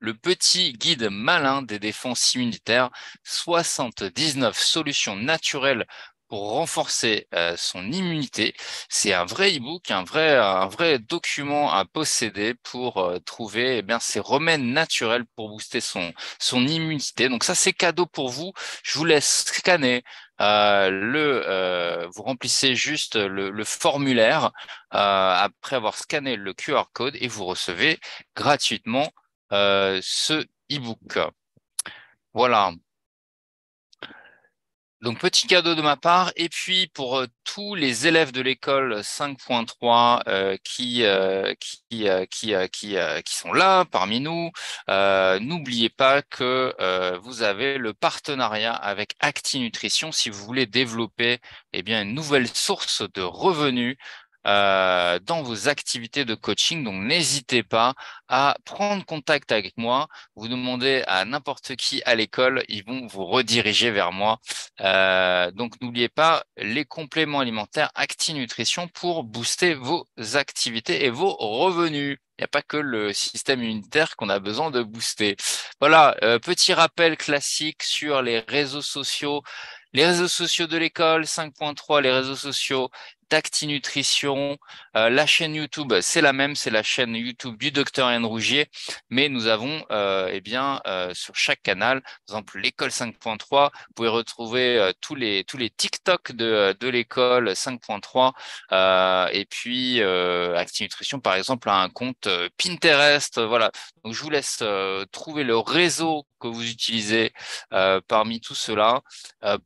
le petit guide malin des défenses immunitaires, 79 solutions naturelles renforcer euh, son immunité. C'est un vrai e-book, un vrai, un vrai document à posséder pour euh, trouver eh bien, ces remèdes naturels pour booster son, son immunité. Donc ça, c'est cadeau pour vous. Je vous laisse scanner. Euh, le, vous remplissez juste le, le formulaire après avoir scanné le QR code et vous recevez gratuitement ce e-book. Voilà donc petit cadeau de ma part. Et puis pour euh, tous les élèves de l'école 5.3 euh, qui, euh, qui, qui, qui, qui, sont là parmi nous, n'oubliez pas que vous avez le partenariat avec Acti Nutrition si vous voulez développer eh bien, une nouvelle source de revenus euh, dans vos activités de coaching. Donc, n'hésitez pas à prendre contact avec moi. Vous demandez à n'importe qui à l'école, ils vont vous rediriger vers moi. Euh, donc, n'oubliez pas les compléments alimentaires Acti Nutrition pour booster vos activités et vos revenus. Il n'y a pas que le système immunitaire qu'on a besoin de booster. Voilà, euh, petit rappel classique sur les réseaux sociaux les réseaux sociaux de l'école, 5.3, les réseaux sociaux ActiNutrition, euh, la chaîne YouTube, c'est la même, c'est la chaîne YouTube du docteur Yann Rougier, mais nous avons euh, eh bien euh, sur chaque canal, par exemple l'école 5.3, vous pouvez retrouver euh, tous les tous les TikTok de, de l'école 5.3 et puis Actinutrition par exemple a un compte Pinterest, voilà. Donc je vous laisse trouver le réseau que vous utilisez parmi tout cela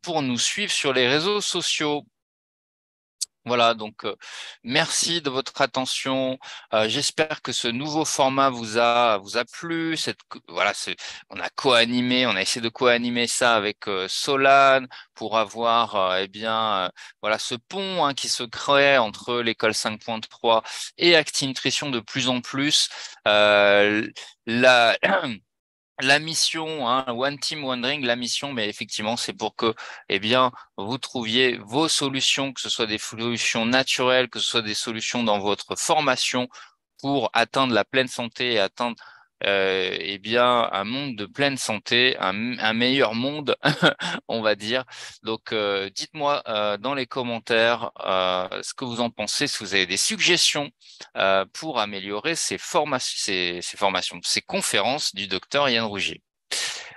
pour nous suivre sur les réseaux sociaux. Voilà, donc euh, merci de votre attention. Euh, j'espère que ce nouveau format vous a vous a plu. Cette, voilà, on a co-animé, on a essayé de co-animer ça avec euh, Solane pour avoir euh, eh bien voilà ce pont hein, qui se crée entre l'école 5.3 et Acti Nutrition de plus en plus. la mission, hein, One Team One Ring, la mission, mais effectivement, c'est pour que, eh bien, vous trouviez vos solutions, que ce soit des solutions naturelles, que ce soit des solutions dans votre formation pour atteindre la pleine santé et atteindre euh, eh bien, un monde de pleine santé, un, meilleur monde, on va dire. Donc, euh, dites-moi euh, dans les commentaires ce que vous en pensez, si vous avez des suggestions pour améliorer ces, ces, formations, ces conférences du docteur Yann Rouget.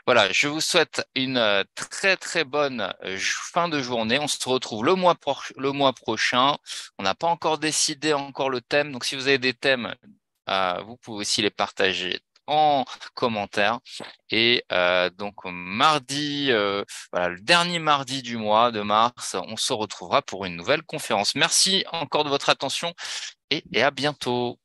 Voilà, je vous souhaite une très très bonne fin de journée. On se retrouve le mois, le mois prochain. On n'a pas encore décidé encore le thème, donc si vous avez des thèmes, vous pouvez aussi les partager en commentaire. Et euh, donc mardi, euh, voilà, le dernier mardi du mois de mars, on se retrouvera pour une nouvelle conférence. Merci encore de votre attention et, et à bientôt.